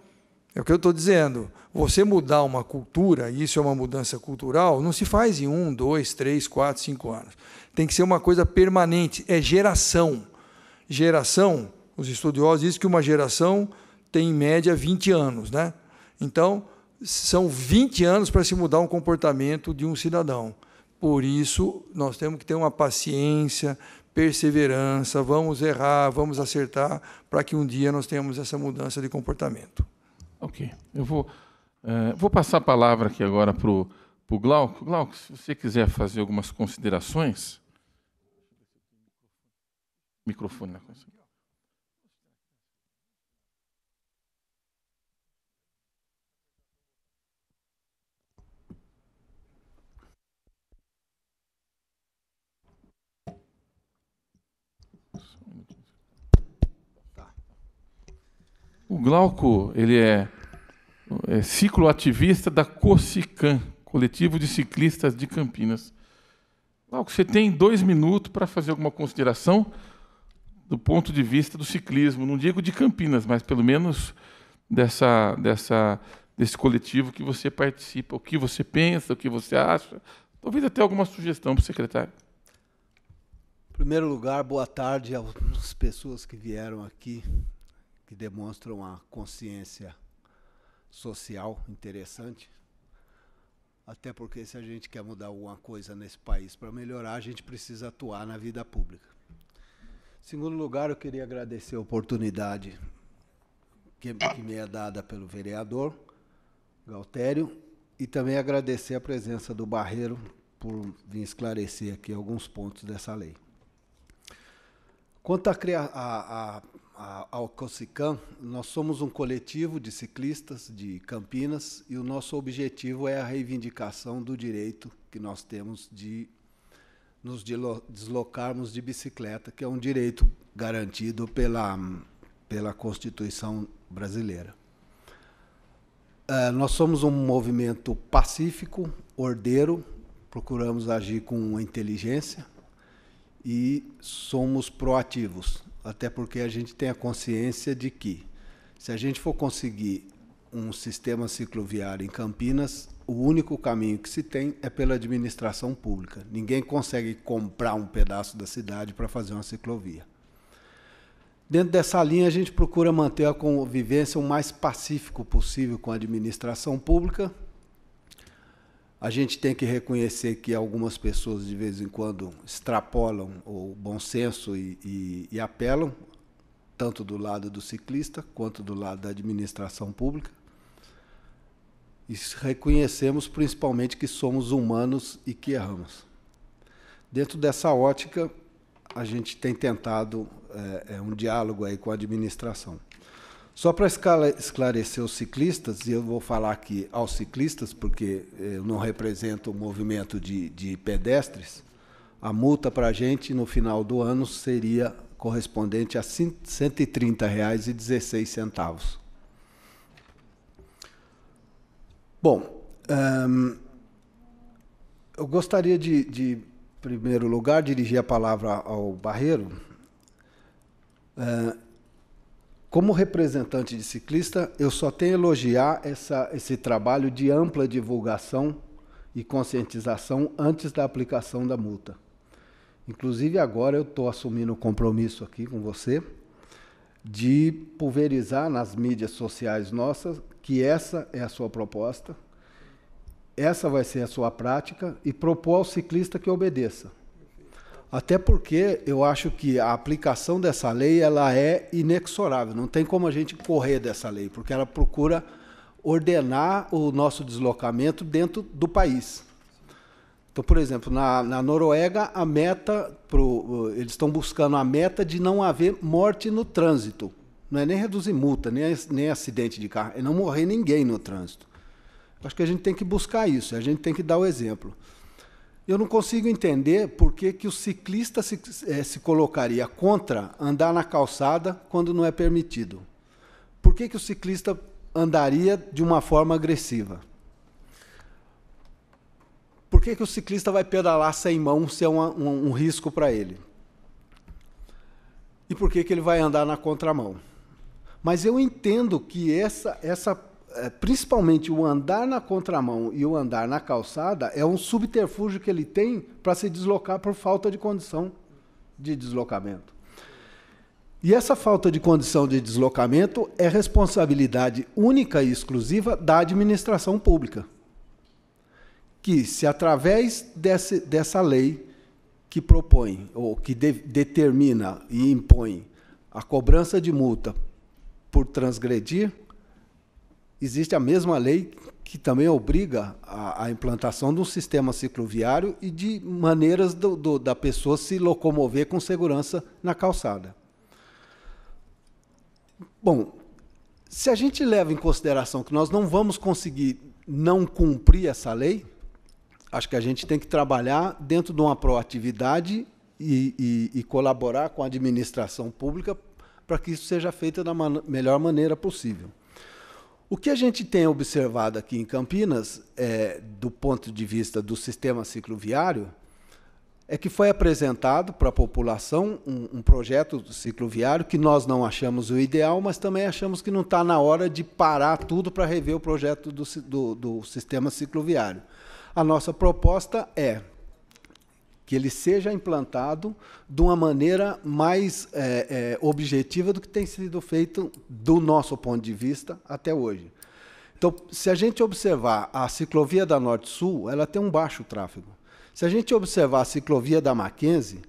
é o que eu estou dizendo. Você mudar uma cultura, e isso é uma mudança cultural, não se faz em um, dois, três, quatro, cinco anos. Tem que ser uma coisa permanente. É geração. Geração, os estudiosos dizem que uma geração tem em média 20 anos. Né? Então, são 20 anos para se mudar um comportamento de um cidadão. Por isso, nós temos que ter uma paciência, perseverança, vamos errar, vamos acertar, para que um dia nós tenhamos essa mudança de comportamento. Ok. Eu vou, eh, vou passar a palavra aqui agora para o Glauco. Glauco, se você quiser fazer algumas considerações. Microfone na né? consciência. O Glauco, ele é, é cicloativista da COCICAM, Coletivo de Ciclistas de Campinas. Glauco, você tem dois minutos para fazer alguma consideração do ponto de vista do ciclismo, não digo de Campinas, mas pelo menos dessa, dessa, desse coletivo que você participa, o que você pensa, o que você acha, talvez até alguma sugestão para o secretário. Em primeiro lugar, boa tarde às pessoas que vieram aqui que demonstram uma consciência social interessante. Até porque, se a gente quer mudar alguma coisa nesse país para melhorar, a gente precisa atuar na vida pública. Em segundo lugar, eu queria agradecer a oportunidade que, me é dada pelo vereador Galtério e também agradecer a presença do Barreiro por vir esclarecer aqui alguns pontos dessa lei. Quanto à a, a, a ao COSICAM, nós somos um coletivo de ciclistas de Campinas e o nosso objetivo é a reivindicação do direito que nós temos de nos deslocarmos de bicicleta, que é um direito garantido pela, pela Constituição brasileira. É, nós somos um movimento pacífico, ordeiro, procuramos agir com inteligência e somos proativos até porque a gente tem a consciência de que, se a gente for conseguir um sistema cicloviário em Campinas, o único caminho que se tem é pela administração pública. Ninguém consegue comprar um pedaço da cidade para fazer uma ciclovia. Dentro dessa linha, a gente procura manter a convivência o mais pacífico possível com a administração pública a gente tem que reconhecer que algumas pessoas de vez em quando extrapolam o bom senso e, e, e apelam, tanto do lado do ciclista quanto do lado da administração pública. E reconhecemos principalmente que somos humanos e que erramos. Dentro dessa ótica, a gente tem tentado é, é um diálogo aí com a administração. Só para esclarecer os ciclistas, e eu vou falar aqui aos ciclistas, porque eh, eu não represento o movimento de, de pedestres, a multa para a gente no final do ano seria correspondente a R$ 130,16. Bom, hum, eu gostaria de, de, em primeiro lugar, dirigir a palavra ao Barreiro. Uh, como representante de ciclista, eu só tenho a elogiar essa, esse trabalho de ampla divulgação e conscientização antes da aplicação da multa. Inclusive, agora eu estou assumindo o um compromisso aqui com você de pulverizar nas mídias sociais nossas que essa é a sua proposta, essa vai ser a sua prática e propor ao ciclista que obedeça. Até porque eu acho que a aplicação dessa lei ela é inexorável, não tem como a gente correr dessa lei, porque ela procura ordenar o nosso deslocamento dentro do país. Então, por exemplo, na, na Noruega, a meta, pro, eh, eles estão buscando a meta de não haver morte no trânsito. Não é nem reduzir multa, nem, nem acidente de carro, é não morrer ninguém no trânsito. Acho que a gente tem que buscar isso, a gente tem que dar o exemplo. Eu não consigo entender por que, que o ciclista se, é, se colocaria contra andar na calçada quando não é permitido. Por que, que o ciclista andaria de uma forma agressiva? Por que, que o ciclista vai pedalar sem mão se é uma, um, um risco para ele? E por que, que ele vai andar na contramão? Mas eu entendo que essa, essa eh, principalmente o andar na contramão e o andar na calçada é um subterfúgio que ele tem para se deslocar por falta de condição de deslocamento. E essa falta de condição de deslocamento é responsabilidade única e exclusiva da administração pública. Que, se através desse, dessa lei que propõe, ou que de, determina e impõe a cobrança de multa por transgredir, existe a mesma lei que também obriga a, a, implantação de um sistema cicloviário e de maneiras do, do, da pessoa se locomover com segurança na calçada. Bom, se a gente leva em consideração que nós não vamos conseguir não cumprir essa lei, acho que a gente tem que trabalhar dentro de uma proatividade e, e, e colaborar com a administração pública para que isso seja feito da man melhor maneira possível. O que a gente tem observado aqui em Campinas, é, do ponto de vista do sistema cicloviário, é que foi apresentado para a população um, um projeto cicloviário que nós não achamos o ideal, mas também achamos que não está na hora de parar tudo para rever o projeto do, do, do sistema cicloviário. A nossa proposta é que ele seja implantado de uma maneira mais é, é, objetiva do que tem sido feito do nosso ponto de vista até hoje. Então, se a gente observar a ciclovia da Norte-Sul, ela tem um baixo tráfego. Se a gente observar a ciclovia da Mackenzie,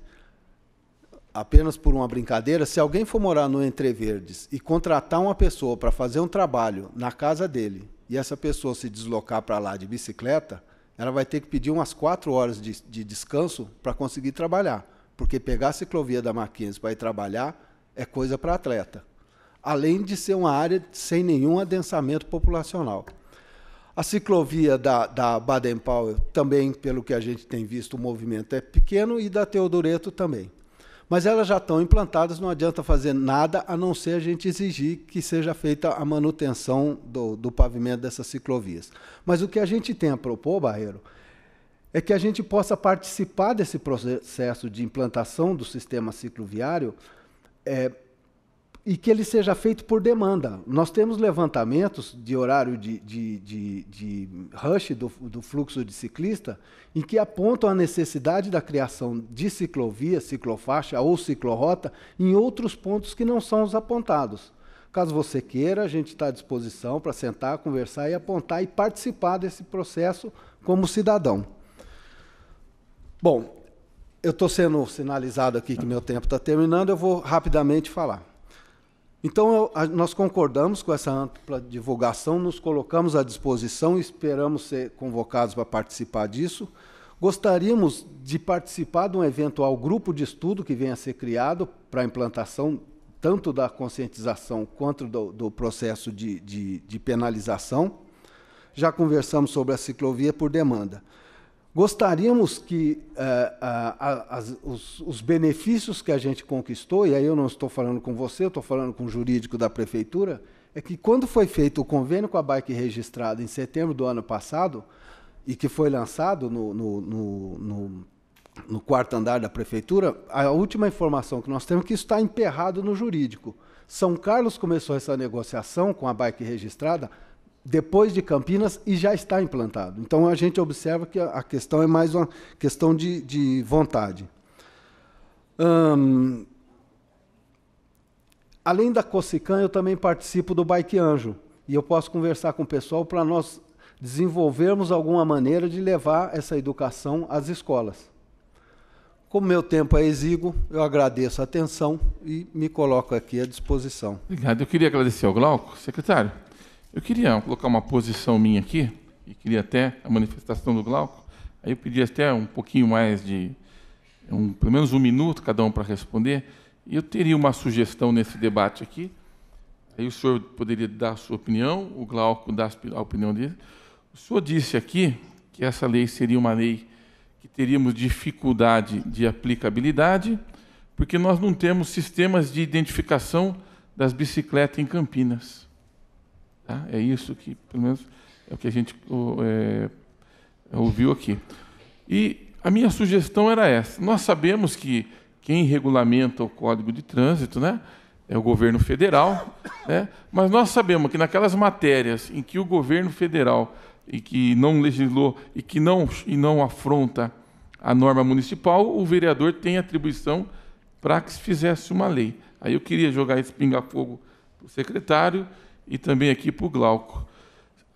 apenas por uma brincadeira, se alguém for morar no Entreverdes e contratar uma pessoa para fazer um trabalho na casa dele e essa pessoa se deslocar para lá de bicicleta, ela vai ter que pedir umas quatro horas de, de descanso para conseguir trabalhar. Porque pegar a ciclovia da Marquinhos para ir trabalhar é coisa para atleta. Além de ser uma área sem nenhum adensamento populacional. A ciclovia da, da Baden-Powell também, pelo que a gente tem visto, o movimento é pequeno e da Teodoreto também mas elas já estão implantadas, não adianta fazer nada a não ser a gente exigir que seja feita a manutenção do, do pavimento dessas ciclovias. Mas o que a gente tem a propor, Barreiro, é que a gente possa participar desse processo de implantação do sistema cicloviário é, e que ele seja feito por demanda. Nós temos levantamentos de horário de, de, de, de rush do, do, fluxo de ciclista em que apontam a necessidade da criação de ciclovia, ciclofaixa ou ciclorrota em outros pontos que não são os apontados. Caso você queira, a gente está à disposição para sentar, conversar e apontar e participar desse processo como cidadão. Bom, eu estou sendo sinalizado aqui que meu tempo está terminando, eu vou rapidamente falar. Então, eu, a, nós concordamos com essa ampla divulgação, nos colocamos à disposição, esperamos ser convocados para participar disso. Gostaríamos de participar de um eventual grupo de estudo que venha a ser criado para a implantação tanto da conscientização quanto do, do processo de, de, de penalização. Já conversamos sobre a ciclovia por demanda. Gostaríamos que uh, uh, as, os, os, benefícios que a gente conquistou, e aí eu não estou falando com você, eu estou falando com o jurídico da prefeitura, é que quando foi feito o convênio com a bike registrada em setembro do ano passado, e que foi lançado no, no, no, no no quarto andar da prefeitura, a última informação que nós temos é que isso está emperrado no jurídico. São Carlos começou essa negociação com a bike registrada depois de Campinas e já está implantado. Então a gente observa que a questão é mais uma questão de, de vontade. Hum, além da Cocican, eu também participo do Bike Anjo. E eu posso conversar com o pessoal para nós desenvolvermos alguma maneira de levar essa educação às escolas. Como meu tempo é exíguo, eu agradeço a atenção e me coloco aqui à disposição. Obrigado. Eu queria agradecer ao Glauco, secretário. Eu queria colocar uma posição minha aqui, e queria até a manifestação do Glauco, aí eu pedi até um pouquinho mais de, um, pelo menos um minuto cada um para responder, e eu teria uma sugestão nesse debate aqui, aí o senhor poderia dar a sua opinião, o Glauco dar a opinião dele. O senhor disse aqui que essa lei seria uma lei que teríamos dificuldade de aplicabilidade, porque nós não temos sistemas de identificação das bicicletas em Campinas. Tá? É isso que, pelo menos, é o que a gente é, ouviu aqui. E a minha sugestão era essa. Nós sabemos que quem regulamenta o Código de Trânsito né, é o governo federal, né, mas nós sabemos que naquelas matérias em que o governo federal e que não legislou e que não, e não afronta a norma municipal, o vereador tem atribuição para que se fizesse uma lei. Aí eu queria jogar esse pinga-fogo para o secretário e também aqui para o Glauco.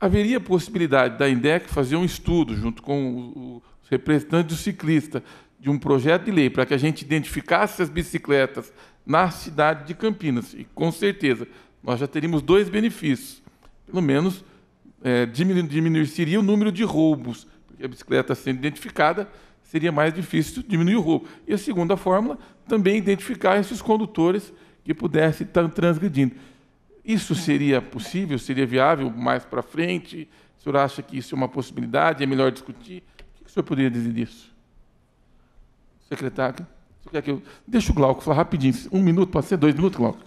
Haveria possibilidade da INDEC fazer um estudo junto com os representantes do ciclista de um projeto de lei para que a gente identificasse as bicicletas na cidade de Campinas. E com certeza nós já teríamos dois benefícios. Pelo menos é, diminu diminuiria o número de roubos, porque a bicicleta sendo identificada seria mais difícil diminuir o roubo. E a segunda fórmula, também identificar esses condutores que pudessem estar transgredindo. Isso seria possível, seria viável mais para frente? O senhor acha que isso é uma possibilidade? É melhor discutir? O que o senhor poderia dizer disso? Secretário, você quer que eu... deixa o Glauco falar rapidinho, um minuto, pode ser dois minutos, Glauco,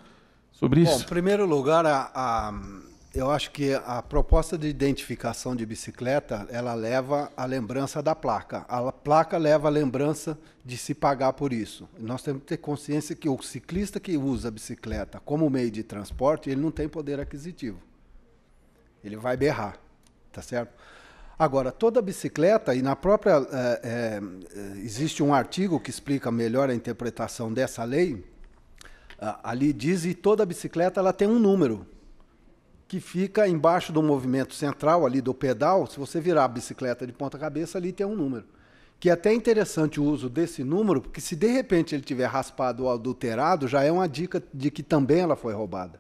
sobre isso? Bom, em primeiro lugar, a, a eu acho que a proposta de identificação de bicicleta, ela leva a lembrança da placa. A placa leva a lembrança de se pagar por isso. Nós temos que ter consciência que o ciclista que usa a bicicleta como meio de transporte, ele não tem poder aquisitivo. Ele vai berrar, tá certo? Agora, toda bicicleta, e na própria. É, é, existe um artigo que explica melhor a interpretação dessa lei. Ah, ali diz que toda bicicleta ela tem um número que fica embaixo do movimento central ali do pedal. Se você virar a bicicleta de ponta cabeça, ali tem um número. Que é até interessante o uso desse número, porque se de repente ele tiver raspado ou adulterado, já é uma dica de que também ela foi roubada.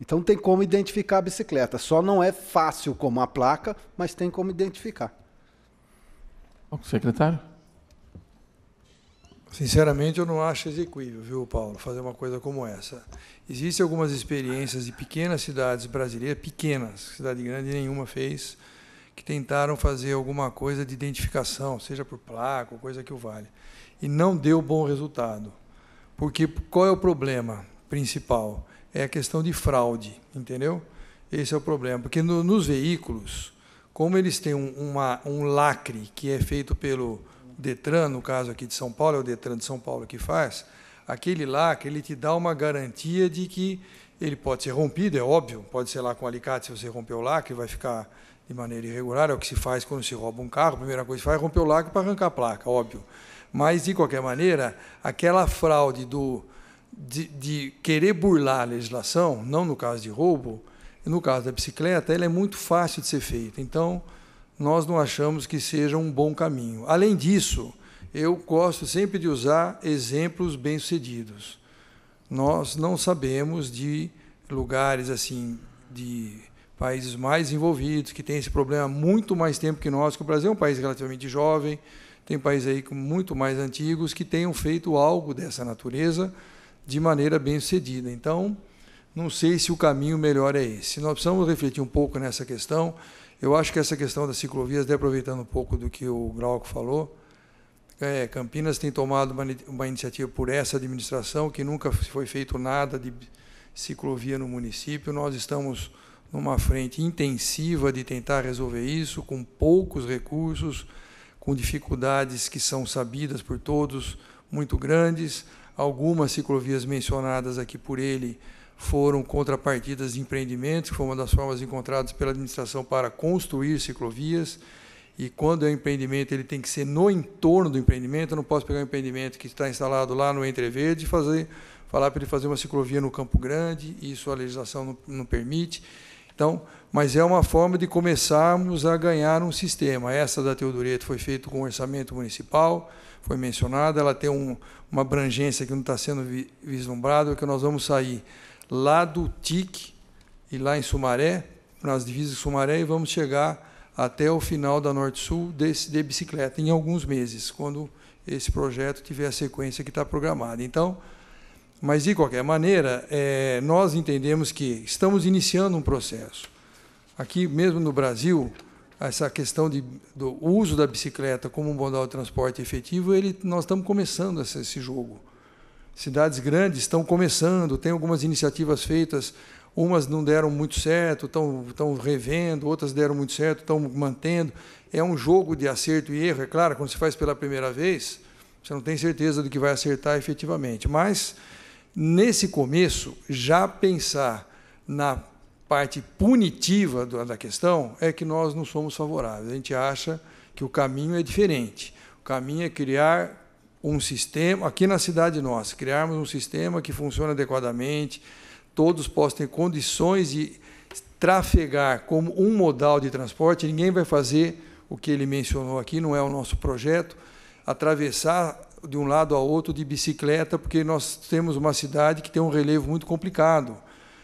Então tem como identificar a bicicleta. Só não é fácil como a placa, mas tem como identificar. secretário. Sinceramente, eu não acho exequível, viu, Paulo, fazer uma coisa como essa. Existem algumas experiências de pequenas cidades brasileiras, pequenas, cidade grande nenhuma fez, que tentaram fazer alguma coisa de identificação, seja por placa, coisa que o vale. E não deu bom resultado. Porque qual é o problema principal? É a questão de fraude, entendeu? Esse é o problema. Porque no, nos veículos, como eles têm um, uma, um lacre que é feito pelo Detran, no caso aqui de São Paulo, é o Detran de São Paulo que faz, aquele lá que ele te dá uma garantia de que ele pode ser rompido, é óbvio, pode ser lá com alicate se você rompeu o lacre, vai ficar de maneira irregular, é o que se faz quando se rouba um carro, a primeira coisa que se faz é romper o lacre para arrancar a placa, óbvio. Mas, de qualquer maneira, aquela fraude do, de, de querer burlar a legislação, não no caso de roubo, no caso da bicicleta, ela é muito fácil de ser feita. Então, nós não achamos que seja um bom caminho. Além disso, eu gosto sempre de usar exemplos bem-sucedidos. Nós não sabemos de lugares assim, de países mais envolvidos, que têm esse problema há muito mais tempo que nós, que o Brasil é um país relativamente jovem, tem países aí muito mais antigos que tenham feito algo dessa natureza de maneira bem-sucedida. Então, não sei se o caminho melhor é esse. Nós precisamos refletir um pouco nessa questão eu acho que essa questão das ciclovias, até aproveitando um pouco do que o Glauco falou, é, Campinas tem tomado uma, uma, iniciativa por essa administração, que nunca foi feito nada de ciclovia no município. Nós estamos numa frente intensiva de tentar resolver isso, com poucos recursos, com dificuldades que são sabidas por todos, muito grandes. Algumas ciclovias mencionadas aqui por ele foram contrapartidas de empreendimentos, que foi uma das formas encontradas pela administração para construir ciclovias. E quando é um empreendimento, ele tem que ser no entorno do empreendimento. Eu não posso pegar um empreendimento que está instalado lá no Entreverde e fazer, falar para ele fazer uma ciclovia no Campo Grande, isso a legislação não, não permite. Então, mas é uma forma de começarmos a ganhar um sistema. Essa da Teodureto foi feita com orçamento municipal, foi mencionada, ela tem um, uma abrangência que não está sendo vi, vislumbrada, que nós vamos sair lá do TIC e lá em Sumaré, nas divisas de Sumaré, e vamos chegar até o final da Norte-Sul desse de bicicleta, em alguns meses, quando esse projeto tiver a sequência que está programada. Então, mas de qualquer maneira, é, nós entendemos que estamos iniciando um processo. Aqui mesmo no Brasil, essa questão de, do uso da bicicleta como um modal de transporte efetivo, ele, nós estamos começando esse, esse jogo cidades grandes estão começando, tem algumas iniciativas feitas, umas não deram muito certo, estão, estão revendo, outras deram muito certo, estão mantendo. É um jogo de acerto e erro, é claro, quando se faz pela primeira vez, você não tem certeza do que vai acertar efetivamente. Mas, nesse começo, já pensar na parte punitiva da questão é que nós não somos favoráveis. A gente acha que o caminho é diferente. O caminho é criar um sistema, aqui na cidade nossa, criarmos um sistema que funcione adequadamente, todos possam ter condições de trafegar como um modal de transporte, ninguém vai fazer o que ele mencionou aqui, não é o nosso projeto, atravessar de um lado a outro de bicicleta, porque nós temos uma cidade que tem um relevo muito complicado.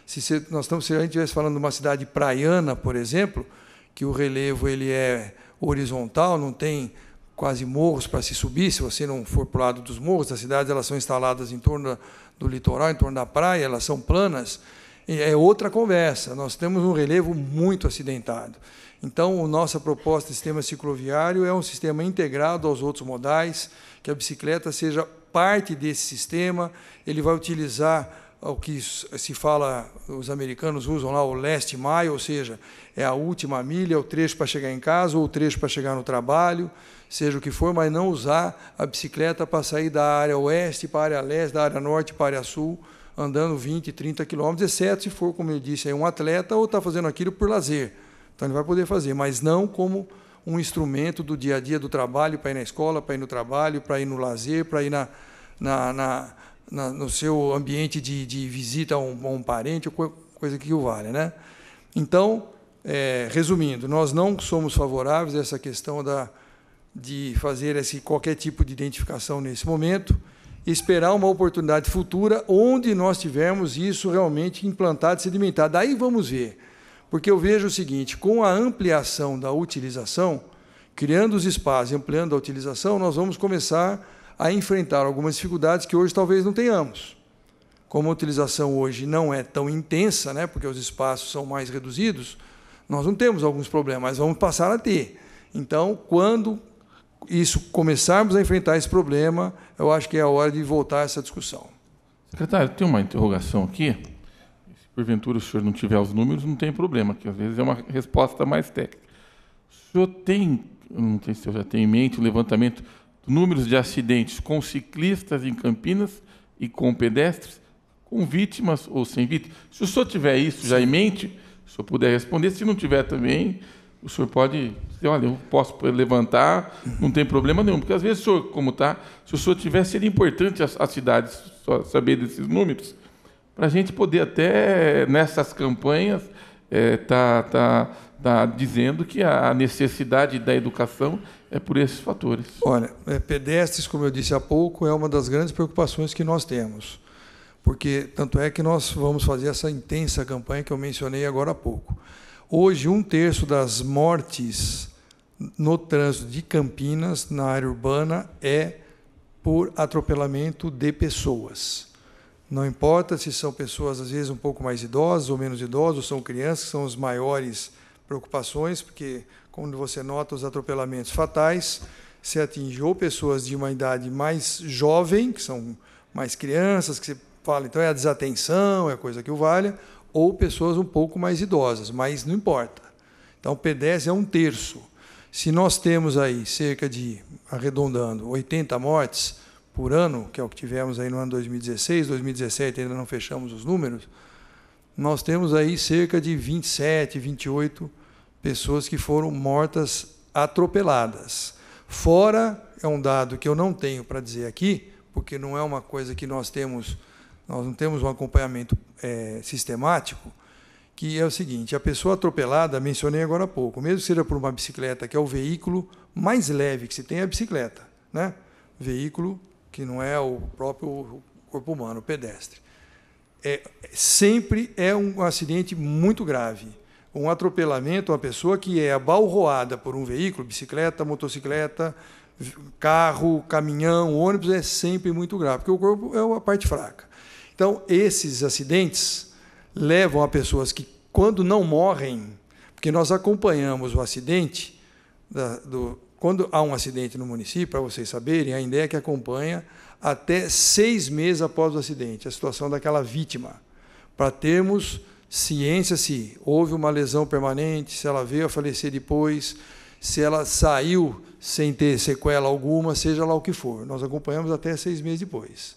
Se, se nós estamos, se a gente estivesse falando de uma cidade praiana, por exemplo, que o relevo ele é horizontal, não tem quase morros para se subir. Se você não for para o lado dos morros, as cidades elas são instaladas em torno do litoral, em torno da praia, elas são planas. É outra conversa. Nós temos um relevo muito acidentado. Então, a nossa proposta de sistema cicloviário é um sistema integrado aos outros modais, que a bicicleta seja parte desse sistema. Ele vai utilizar o que se fala, os americanos usam lá o last mile, ou seja, é a última milha, é o trecho para chegar em casa ou o trecho para chegar no trabalho seja o que for, mas não usar a bicicleta para sair da área oeste para a área leste, da área norte para a área sul, andando 20, 30 quilômetros, exceto se for, como eu disse, um atleta ou está fazendo aquilo por lazer. Então ele vai poder fazer, mas não como um instrumento do dia a dia do trabalho, para ir na escola, para ir no trabalho, para ir no lazer, para ir na, na, na, na no seu ambiente de, de visita a um, a um, parente, coisa que o valha. Né? Então, é, resumindo, nós não somos favoráveis a essa questão da de fazer esse, qualquer tipo de identificação nesse momento, esperar uma oportunidade futura onde nós tivermos isso realmente implantado, sedimentado. Daí vamos ver. Porque eu vejo o seguinte: com a ampliação da utilização, criando os espaços, ampliando a utilização, nós vamos começar a enfrentar algumas dificuldades que hoje talvez não tenhamos. Como a utilização hoje não é tão intensa, né, porque os espaços são mais reduzidos, nós não temos alguns problemas, mas vamos passar a ter. Então, quando isso começarmos a enfrentar esse problema, eu acho que é a hora de voltar a essa discussão. Secretário, tem uma interrogação aqui. Se porventura o senhor não tiver os números, não tem problema, que às vezes é uma resposta mais técnica. O senhor tem, não sei se o já tem em mente, o levantamento dos números de acidentes com ciclistas em Campinas e com pedestres, com vítimas ou sem vítimas? Se o senhor tiver isso já em mente, o senhor puder responder, se não tiver também, o senhor pode olha, eu posso levantar, não tem problema nenhum. Porque às vezes o senhor, como está, se o senhor tivesse, seria importante a cidade cidades saber desses números, para a gente poder até, nessas campanhas, estar é, tá, tá, tá dizendo que a necessidade da educação é por esses fatores. Olha, é, pedestres, como eu disse há pouco, é uma das grandes preocupações que nós temos. Porque tanto é que nós vamos fazer essa intensa campanha que eu mencionei agora há pouco. Hoje, um terço das mortes no trânsito de Campinas, na área urbana, é por atropelamento de pessoas. Não importa se são pessoas, às vezes, um pouco mais idosas ou menos idosas, ou são crianças, que são as maiores preocupações, porque, quando você nota, os atropelamentos fatais se atinge ou pessoas de uma idade mais jovem, que são mais crianças, que se fala, então é a desatenção, é a coisa que o valha, ou pessoas um pouco mais idosas, mas não importa. Então, P10 é um terço. Se nós temos aí cerca de, arredondando, 80 mortes por ano, que é o que tivemos aí no ano 2016, 2017 ainda não fechamos os números, nós temos aí cerca de 27, 28 pessoas que foram mortas atropeladas. Fora, é um dado que eu não tenho para dizer aqui, porque não é uma coisa que nós temos, nós não temos um acompanhamento é, sistemático, que é o seguinte: a pessoa atropelada, mencionei agora há pouco, mesmo que seja por uma bicicleta, que é o veículo mais leve que se tem, é a bicicleta, né? veículo que não é o próprio corpo humano, o pedestre. É, sempre é um acidente muito grave. Um atropelamento, uma pessoa que é abalroada por um veículo, bicicleta, motocicleta, carro, caminhão, ônibus, é sempre muito grave, porque o corpo é a parte fraca. Então, esses acidentes levam a pessoas que, quando não morrem, porque nós acompanhamos o acidente, da, do, quando há um acidente no município, para vocês saberem, a ideia é que acompanha até seis meses após o acidente, a situação daquela vítima, para termos ciência se houve uma lesão permanente, se ela veio a falecer depois, se ela saiu sem ter sequela alguma, seja lá o que for. Nós acompanhamos até seis meses depois.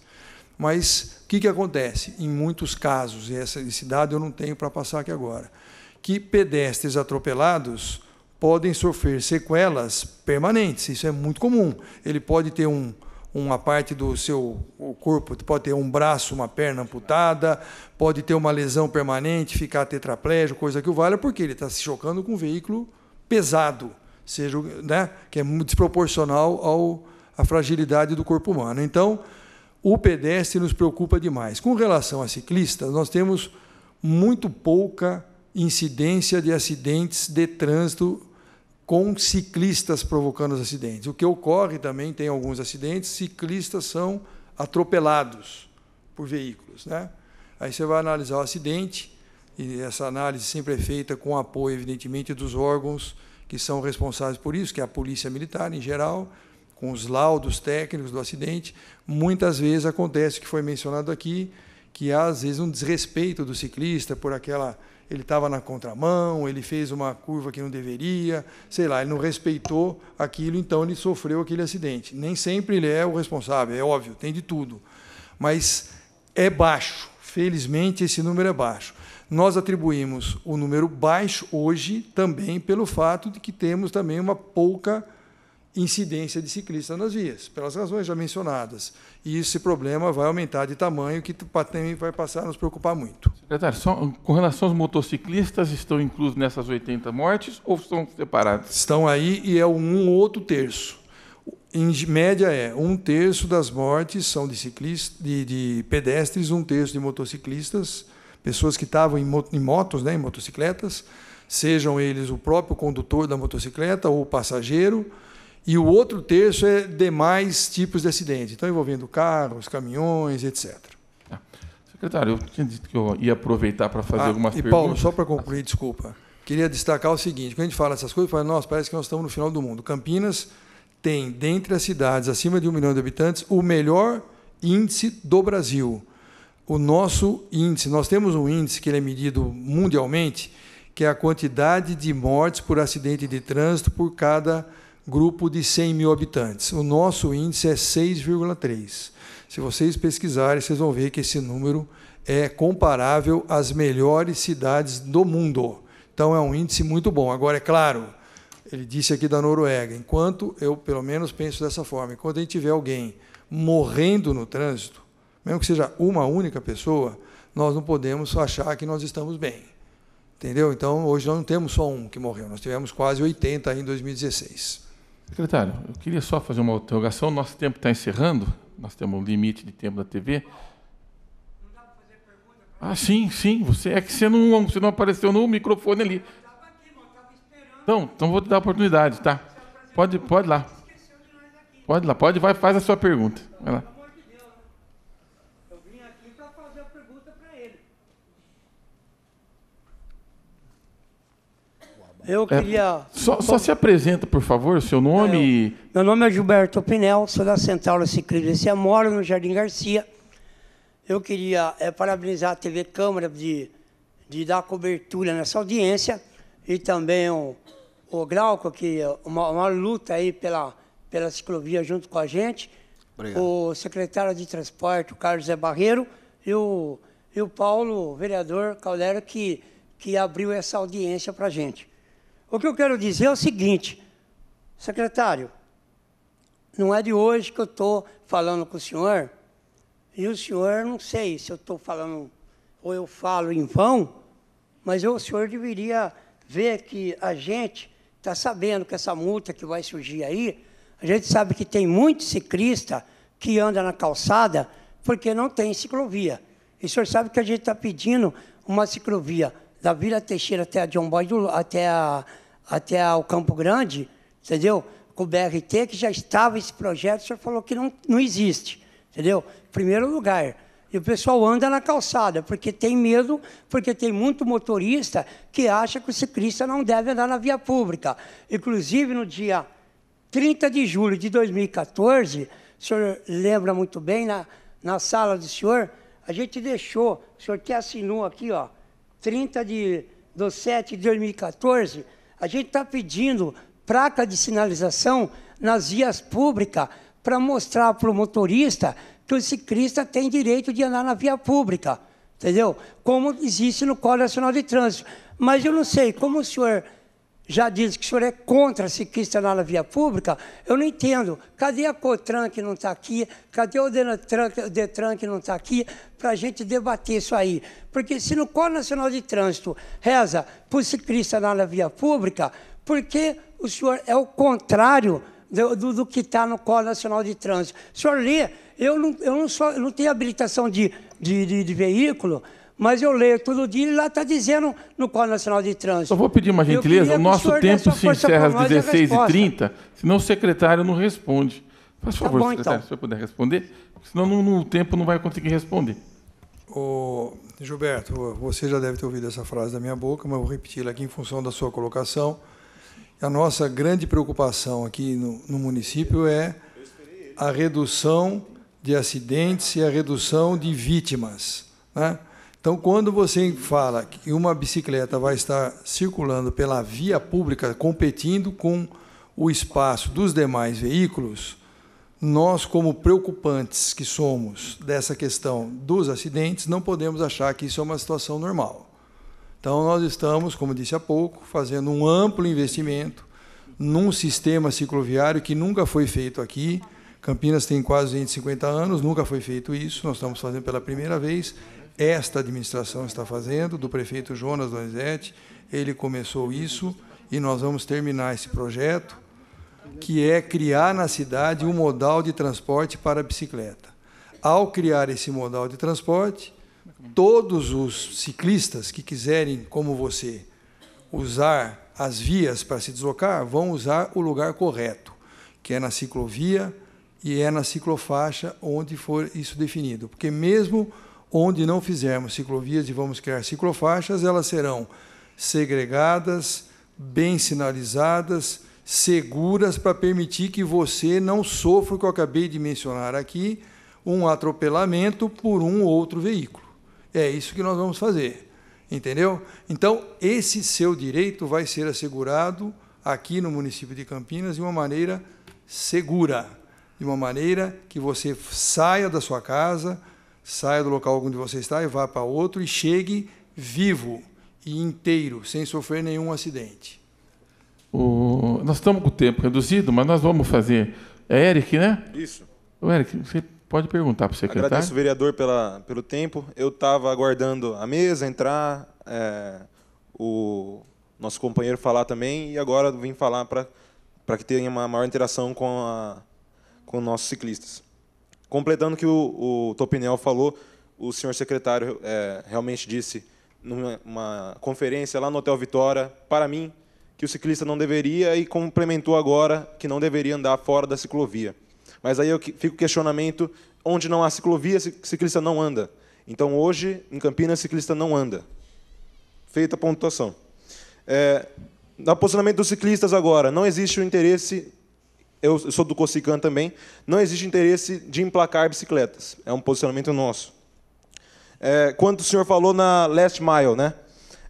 Mas o que, que acontece? Em muitos casos, e essa, cidade eu não tenho para passar aqui agora, que pedestres atropelados podem sofrer sequelas permanentes. Isso é muito comum. Ele pode ter um, uma parte do seu corpo, pode ter um braço, uma perna amputada, pode ter uma lesão permanente, ficar tetraplégico, coisa que o vale porque ele está se chocando com um veículo pesado, seja, né, que é desproporcional ao, à fragilidade do corpo humano. Então, o pedestre nos preocupa demais. Com relação a ciclistas, nós temos muito pouca incidência de acidentes de trânsito com ciclistas provocando os acidentes. O que ocorre também tem alguns acidentes, ciclistas são atropelados por veículos, né? Aí você vai analisar o acidente e essa análise sempre é feita com apoio evidentemente dos órgãos que são responsáveis por isso, que é a Polícia Militar em geral, com os laudos técnicos do acidente, muitas vezes acontece o que foi mencionado aqui, que há às vezes um desrespeito do ciclista por aquela ele estava na contramão, ele fez uma curva que não deveria, sei lá, ele não respeitou aquilo, então ele sofreu aquele acidente. Nem sempre ele é o responsável, é óbvio, tem de tudo. Mas é baixo, felizmente esse número é baixo. Nós atribuímos o número baixo hoje também pelo fato de que temos também uma pouca incidência de ciclistas nas vias, pelas razões já mencionadas. E esse problema vai aumentar de tamanho, que também vai passar a nos preocupar muito. Secretário, só, com relação aos motociclistas, estão inclusos nessas 80 mortes ou estão separados? Estão aí e é um outro terço. Em média é um terço das mortes são de, ciclistas, de, de pedestres, um terço de motociclistas, pessoas que estavam em, em motos, né, em motocicletas, sejam eles o próprio condutor da motocicleta ou o passageiro, e o outro terço é demais tipos de acidente, então envolvendo carros, caminhões, etc. É. Secretário, eu tinha dito que eu ia aproveitar para fazer ah, algumas e perguntas. Paulo, só para concluir, desculpa, queria destacar o seguinte: quando a gente fala essas coisas, fala, nossa, parece que nós estamos no final do mundo. Campinas tem, dentre as cidades acima de um milhão de habitantes, o melhor índice do Brasil. O nosso índice, nós temos um índice que é medido mundialmente, que é a quantidade de mortes por acidente de trânsito por cada grupo de 100 mil habitantes. O nosso índice é 6,3. Se vocês pesquisarem, vocês vão ver que esse número é comparável às melhores cidades do mundo. Então é um índice muito bom. Agora, é claro, ele disse aqui da Noruega, enquanto eu, pelo menos, penso dessa forma, enquanto a gente tiver alguém morrendo no trânsito, mesmo que seja uma única pessoa, nós não podemos achar que nós estamos bem. Entendeu? Então, hoje nós não temos só um que morreu, nós tivemos quase 80 em 2016. Secretário, eu queria só fazer uma interrogação. Nosso tempo está encerrando. Nós temos um limite de tempo da TV. Não dá para fazer pergunta? Ah, sim, sim. Você é que você não, você não apareceu no microfone ali. Então, então vou te dar a oportunidade, tá? Pode, pode lá. Pode lá, pode, vai, faz a sua pergunta. Vai lá. Eu é. queria. É, só, só, se apresenta, por favor, seu nome. Eu, meu nome é Gilberto Pinel, sou da Central e moro no Jardim Garcia. Eu queria é, parabenizar a TV Câmara de, de dar cobertura nessa audiência e também o, o Glauco, que é uma, uma luta aí pela, pela ciclovia junto com a gente. Obrigado. O secretário de Transporte, o Carlos Zé Barreiro, e o, e o Paulo, o vereador Caldera, que, que abriu essa audiência para a gente. O que eu quero dizer é o seguinte, secretário, não é de hoje que eu estou falando com o senhor, e o senhor, não sei se eu estou falando ou eu falo em vão, mas eu, o senhor deveria ver que a gente está sabendo que essa multa que vai surgir aí, a gente sabe que tem muito ciclista que anda na calçada porque não tem ciclovia. E o senhor sabe que a gente está pedindo uma ciclovia da Vila Teixeira até a John até, a, até o Campo Grande, entendeu? Com o BRT, que já estava esse projeto, o senhor falou que não, não existe, entendeu? Primeiro lugar. E o pessoal anda na calçada, porque tem medo, porque tem muito motorista que acha que o ciclista não deve andar na via pública. Inclusive, no dia 30 de julho de 2014, o senhor lembra muito bem, na, na sala do senhor, a gente deixou, o senhor até assinou aqui, ó, 30 de, do 7 de 2014, a gente está pedindo placa de sinalização nas vias públicas para mostrar para o motorista que o ciclista tem direito de andar na via pública, entendeu? Como existe no Código Nacional de Trânsito. Mas eu não sei como o senhor já diz que o senhor é contra ciclista na via pública, eu não entendo. Cadê a COTRAN que não está aqui? Cadê o DETRAN, que não está aqui? Para a gente debater isso aí. Porque se no Código Nacional de Trânsito reza por ciclista na via pública, por que o senhor é o contrário do, do, do que está no Código Nacional de Trânsito? O senhor lê, eu não, eu não, sou, eu não tenho habilitação de, de, de, de veículo, mas eu leio todo dia e lá está dizendo no Código Nacional de Trânsito. Eu vou pedir uma gentileza, o nosso tempo se encerra às 16h30, senão o secretário não responde. Faz tá favor, tá bom, então. secretário, então. se você puder responder, senão no, no tempo não vai conseguir responder. Ô, Gilberto, você já deve ter ouvido essa frase da minha boca, mas vou repeti-la aqui em função da sua colocação. A nossa grande preocupação aqui no, no município é a redução de acidentes e a redução de vítimas. Né? Então, quando você fala que uma bicicleta vai estar circulando pela via pública, competindo com o espaço dos demais veículos, nós, como preocupantes que somos dessa questão dos acidentes, não podemos achar que isso é uma situação normal. Então, nós estamos, como disse há pouco, fazendo um amplo investimento num sistema cicloviário que nunca foi feito aqui. Campinas tem quase 150 anos, nunca foi feito isso, nós estamos fazendo pela primeira vez esta administração está fazendo, do prefeito Jonas Donizete. Ele começou isso e nós vamos terminar esse projeto, que é criar na cidade um modal de transporte para bicicleta. Ao criar esse modal de transporte, todos os ciclistas que quiserem, como você, usar as vias para se deslocar, vão usar o lugar correto, que é na ciclovia e é na ciclofaixa onde for isso definido. Porque mesmo Onde não fizermos ciclovias e vamos criar ciclofaixas, elas serão segregadas, bem sinalizadas, seguras para permitir que você não sofra o que eu acabei de mencionar aqui, um atropelamento por um ou outro veículo. É isso que nós vamos fazer. Entendeu? Então, esse seu direito vai ser assegurado aqui no município de Campinas de uma maneira segura, de uma maneira que você saia da sua casa, saia do local onde você está e vá para outro e chegue vivo e inteiro, sem sofrer nenhum acidente. O... Nós estamos com o tempo reduzido, mas nós vamos fazer. É Eric, né? Isso. O Eric, você pode perguntar para o secretário. Agradeço, vereador, pela, pelo tempo. Eu estava aguardando a mesa entrar, é, o nosso companheiro falar também, e agora vim falar para que tenha uma maior interação com, a, com nossos ciclistas. Completando que o, o Topinel falou, o senhor secretário é, realmente disse numa conferência lá no Hotel Vitória, para mim, que o ciclista não deveria e complementou agora que não deveria andar fora da ciclovia. Mas aí eu fico questionamento, onde não há ciclovia, ciclista não anda. Então hoje, em Campinas, ciclista não anda. Feita a pontuação. É, no posicionamento dos ciclistas agora, não existe o interesse eu sou do Cossican também, não existe interesse de emplacar bicicletas. É um posicionamento nosso. É, quando o senhor falou na Last Mile, né?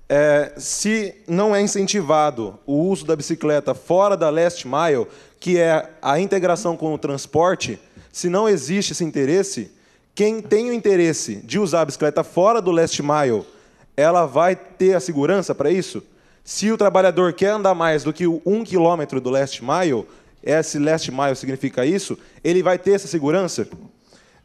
É, se não é incentivado o uso da bicicleta fora da Last Mile, que é a integração com o transporte, se não existe esse interesse, quem tem o interesse de usar a bicicleta fora do Last Mile, ela vai ter a segurança para isso? Se o trabalhador quer andar mais do que um quilômetro do Last Mile, S last mile significa isso, ele vai ter essa segurança?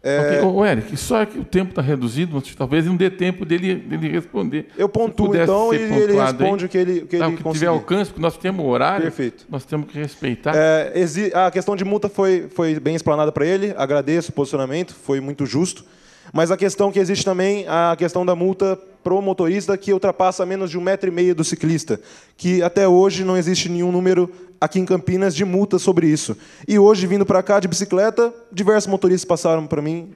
É... Okay. Eric, só é que o tempo está reduzido, mas talvez não dê tempo dele, dele responder. Eu pontuo então e ele responde aí. o que ele, que tá, ele que tiver alcance, porque nós temos horário, Perfeito. nós temos que respeitar. É, a questão de multa foi, foi bem explanada para ele, agradeço o posicionamento, foi muito justo. Mas a questão que existe também, a questão da multa pro motorista que ultrapassa menos de um metro e meio do ciclista, que até hoje não existe nenhum número aqui em Campinas de multa sobre isso. E hoje, vindo para cá de bicicleta, diversos motoristas passaram para mim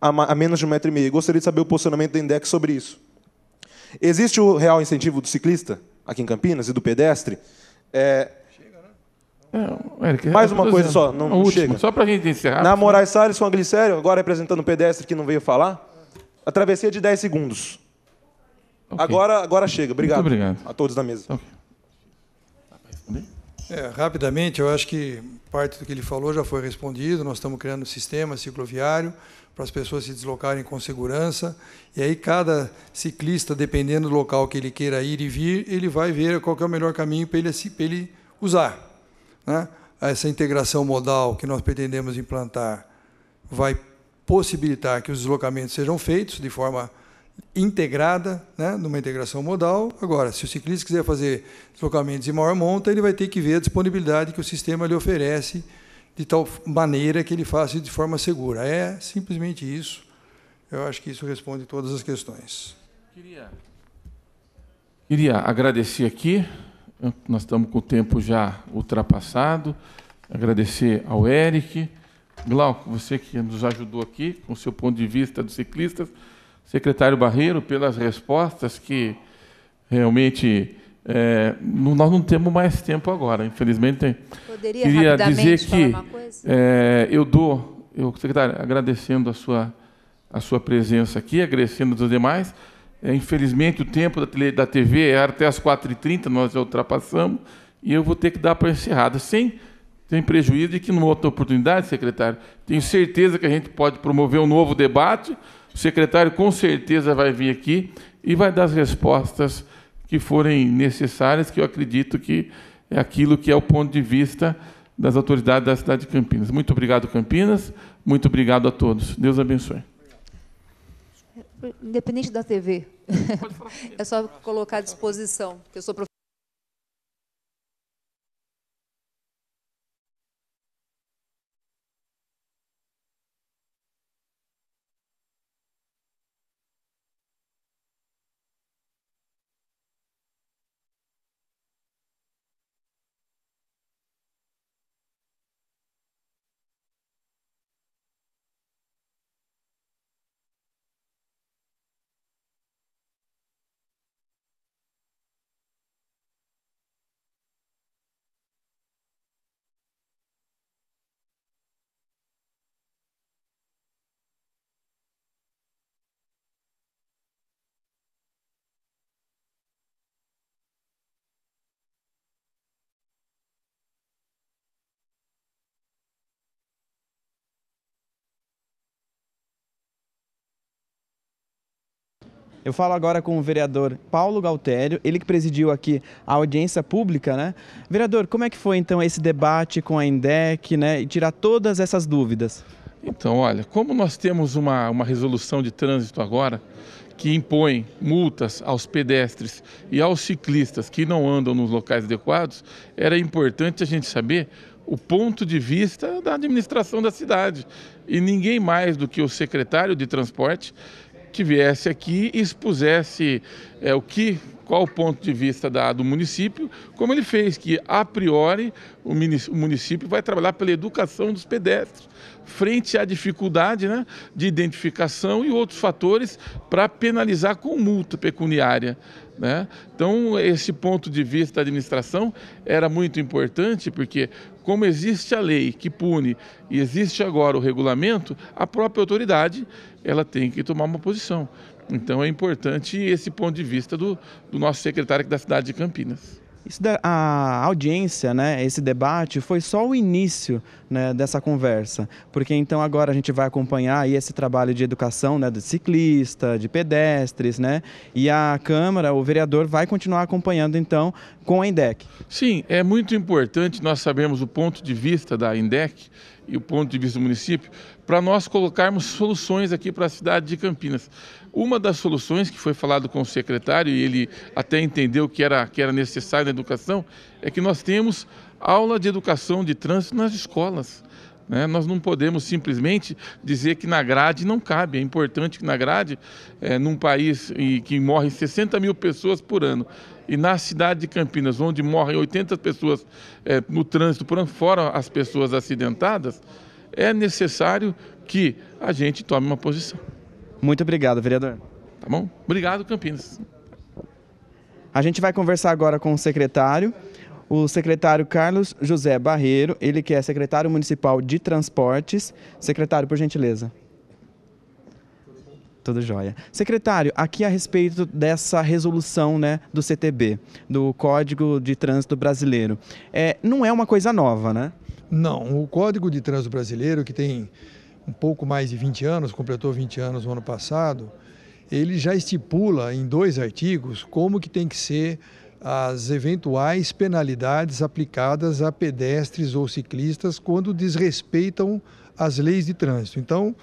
a, menos de um metro e meio. Gostaria de saber o posicionamento da INDEC sobre isso. Existe o real incentivo do ciclista aqui em Campinas e do pedestre? É, é, Eric, Mais uma coisa só, não, não chega. Só para a gente encerrar. Na Moraes Salles com a Glicério, agora representando o pedestre que não veio falar. A travessia é de 10 segundos. Okay. Agora, agora chega. Obrigado, Muito obrigado a todos da mesa. Okay. É, rapidamente, eu acho que parte do que ele falou já foi respondido. Nós estamos criando um sistema cicloviário para as pessoas se deslocarem com segurança. E aí cada ciclista, dependendo do local que ele queira ir e vir, ele vai ver qual é o melhor caminho para ele, para ele usar né, essa integração modal que nós pretendemos implantar vai possibilitar que os deslocamentos sejam feitos de forma integrada, né, numa integração modal. Agora, se o ciclista quiser fazer deslocamentos em maior monta, ele vai ter que ver a disponibilidade que o sistema lhe oferece de tal maneira que ele faça de forma segura. É simplesmente isso. Eu acho que isso responde todas as questões. Queria, queria agradecer aqui nós estamos com o tempo já ultrapassado. Agradecer ao Eric. Glauco, você que nos ajudou aqui com o seu ponto de vista dos ciclistas. Secretário Barreiro, pelas respostas que realmente é, nós não temos mais tempo agora, infelizmente. Poderia Queria dizer que é, eu dou, eu, secretário, agradecendo a sua, a sua presença aqui, agradecendo os demais. É, infelizmente, o tempo da TV era é até as 4h30, nós já ultrapassamos, e eu vou ter que dar para encerrada, sem, sem prejuízo de que, numa outra oportunidade, secretário, tenho certeza que a gente pode promover um novo debate. O secretário, com certeza, vai vir aqui e vai dar as respostas que forem necessárias, que eu acredito que é aquilo que é o ponto de vista das autoridades da cidade de Campinas. Muito obrigado, Campinas. Muito obrigado a todos. Deus abençoe independente da TV. é só colocar à disposição, que eu sou Eu falo agora com o vereador Paulo Galtério, ele que presidiu aqui a audiência pública, né? Vereador, como é que foi então esse debate com a INDEC, né? E tirar todas essas dúvidas? Então, olha, como nós temos uma, uma resolução de trânsito agora que impõe multas aos pedestres e aos ciclistas que não andam nos locais adequados, era importante a gente saber o ponto de vista da administração da cidade. E ninguém mais do que o secretário de transporte tivesse aqui e expusesse é, o que, qual o ponto de vista da, do município, como ele fez, que a priori o município vai trabalhar pela educação dos pedestres, frente à dificuldade né, de identificação e outros fatores para penalizar com multa pecuniária. Né? Então, esse ponto de vista da administração era muito importante, porque como existe a lei que pune e existe agora o regulamento, a própria autoridade ela tem que tomar uma posição. Então é importante esse ponto de vista do, do nosso secretário aqui da cidade de Campinas. Da, a audiência, né, esse debate foi só o início né, dessa conversa, porque então agora a gente vai acompanhar esse trabalho de educação né, de ciclista, de pedestres, né, e a Câmara, o vereador vai continuar acompanhando então com a INDEC. Sim, é muito importante nós sabermos o ponto de vista da INDEC e o ponto de vista do município, para nós colocarmos soluções aqui para a cidade de Campinas. Uma das soluções que foi falado com o secretário, e ele até entendeu que era, que era necessário na educação, é que nós temos aula de educação de trânsito nas escolas. Né? Nós não podemos simplesmente dizer que na grade não cabe. É importante que na grade, é, num país em, que morrem 60 mil pessoas por ano, e na cidade de Campinas, onde morrem 80 pessoas é, no trânsito, por fora as pessoas acidentadas, é necessário que a gente tome uma posição. Muito obrigado, vereador. Tá bom? Obrigado, Campinas. A gente vai conversar agora com o secretário, o secretário Carlos José Barreiro, ele que é secretário municipal de transportes. Secretário, por gentileza. Tudo jóia. Secretário, aqui a respeito dessa resolução né, do CTB, do Código de Trânsito Brasileiro, é, não é uma coisa nova, né? Não, o Código de Trânsito Brasileiro, que tem um pouco mais de 20 anos, completou 20 anos no ano passado, ele já estipula em dois artigos como que tem que ser as eventuais penalidades aplicadas a pedestres ou ciclistas quando desrespeitam as leis de trânsito. Então,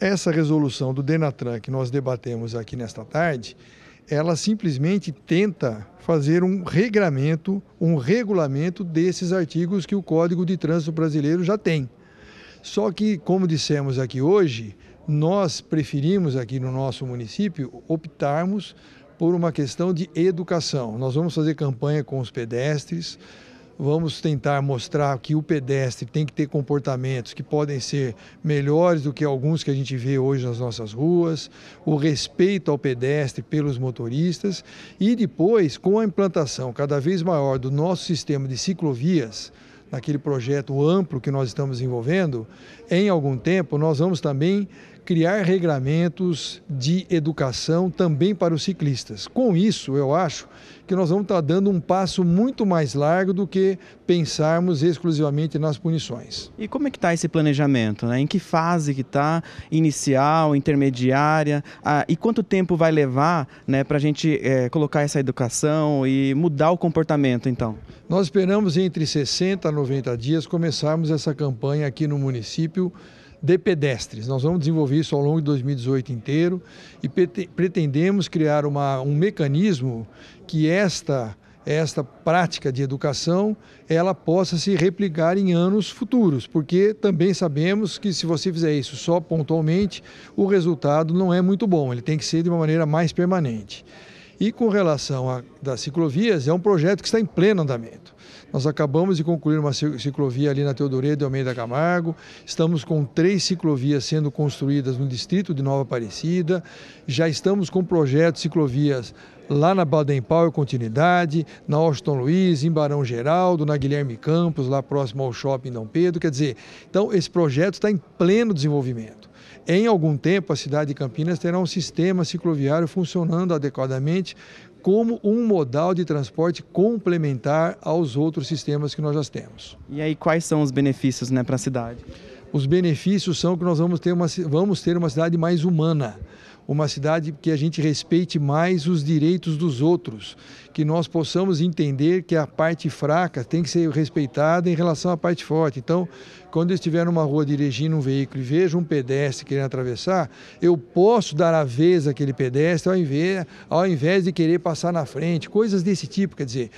essa resolução do Denatran que nós debatemos aqui nesta tarde, ela simplesmente tenta fazer um regramento, um regulamento desses artigos que o Código de Trânsito Brasileiro já tem. Só que, como dissemos aqui hoje, nós preferimos aqui no nosso município optarmos por uma questão de educação. Nós vamos fazer campanha com os pedestres, vamos tentar mostrar que o pedestre tem que ter comportamentos que podem ser melhores do que alguns que a gente vê hoje nas nossas ruas, o respeito ao pedestre pelos motoristas e depois, com a implantação cada vez maior do nosso sistema de ciclovias, naquele projeto amplo que nós estamos envolvendo, em algum tempo nós vamos também criar regramentos de educação também para os ciclistas. Com isso, eu acho que nós vamos estar dando um passo muito mais largo do que pensarmos exclusivamente nas punições. E como é que está esse planejamento? Né? Em que fase que está? Inicial, intermediária? Ah, e quanto tempo vai levar né, para a gente é, colocar essa educação e mudar o comportamento, então? Nós esperamos entre 60 a 90 dias começarmos essa campanha aqui no município de pedestres. Nós vamos desenvolver isso ao longo de 2018 inteiro e pretendemos criar uma, um mecanismo que esta esta prática de educação ela possa se replicar em anos futuros, porque também sabemos que se você fizer isso só pontualmente, o resultado não é muito bom, ele tem que ser de uma maneira mais permanente. E com relação a, das ciclovias, é um projeto que está em pleno andamento. Nós acabamos de concluir uma ciclovia ali na Teodoreira de Almeida Camargo, estamos com três ciclovias sendo construídas no distrito de Nova Aparecida, já estamos com projetos ciclovias lá na Baden Powell Continuidade, na Austin Luiz, em Barão Geraldo, na Guilherme Campos, lá próximo ao Shopping Dom Pedro. Quer dizer, então esse projeto está em pleno desenvolvimento. Em algum tempo, a cidade de Campinas terá um sistema cicloviário funcionando adequadamente, como um modal de transporte complementar aos outros sistemas que nós já temos. E aí, quais são os benefícios né, para a cidade? Os benefícios são que nós vamos ter, uma, vamos ter uma cidade mais humana, uma cidade que a gente respeite mais os direitos dos outros, que nós possamos entender que a parte fraca tem que ser respeitada em relação à parte forte. Então, quando eu estiver numa rua dirigindo um veículo e vejo um pedestre querendo atravessar, eu posso dar a vez àquele pedestre ao invés, ao invés de querer passar na frente, coisas desse tipo. Quer dizer,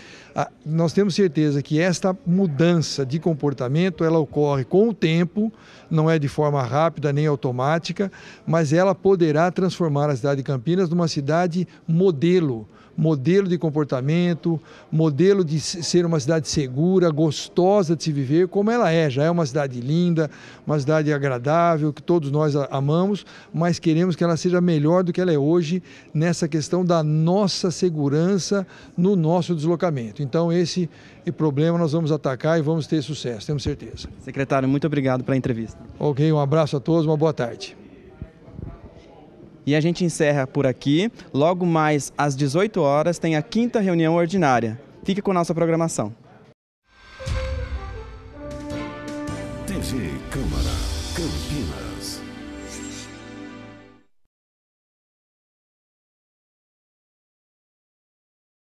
nós temos certeza que esta mudança de comportamento ela ocorre com o tempo, não é de forma rápida nem automática, mas ela poderá transformar a cidade de Campinas numa cidade modelo modelo de comportamento, modelo de ser uma cidade segura, gostosa de se viver, como ela é. Já é uma cidade linda, uma cidade agradável, que todos nós amamos, mas queremos que ela seja melhor do que ela é hoje nessa questão da nossa segurança no nosso deslocamento. Então, esse problema nós vamos atacar e vamos ter sucesso, temos certeza. Secretário, muito obrigado pela entrevista. Ok, um abraço a todos, uma boa tarde. E a gente encerra por aqui. Logo mais às 18 horas tem a quinta reunião ordinária. Fique com nossa programação. TV Câmara.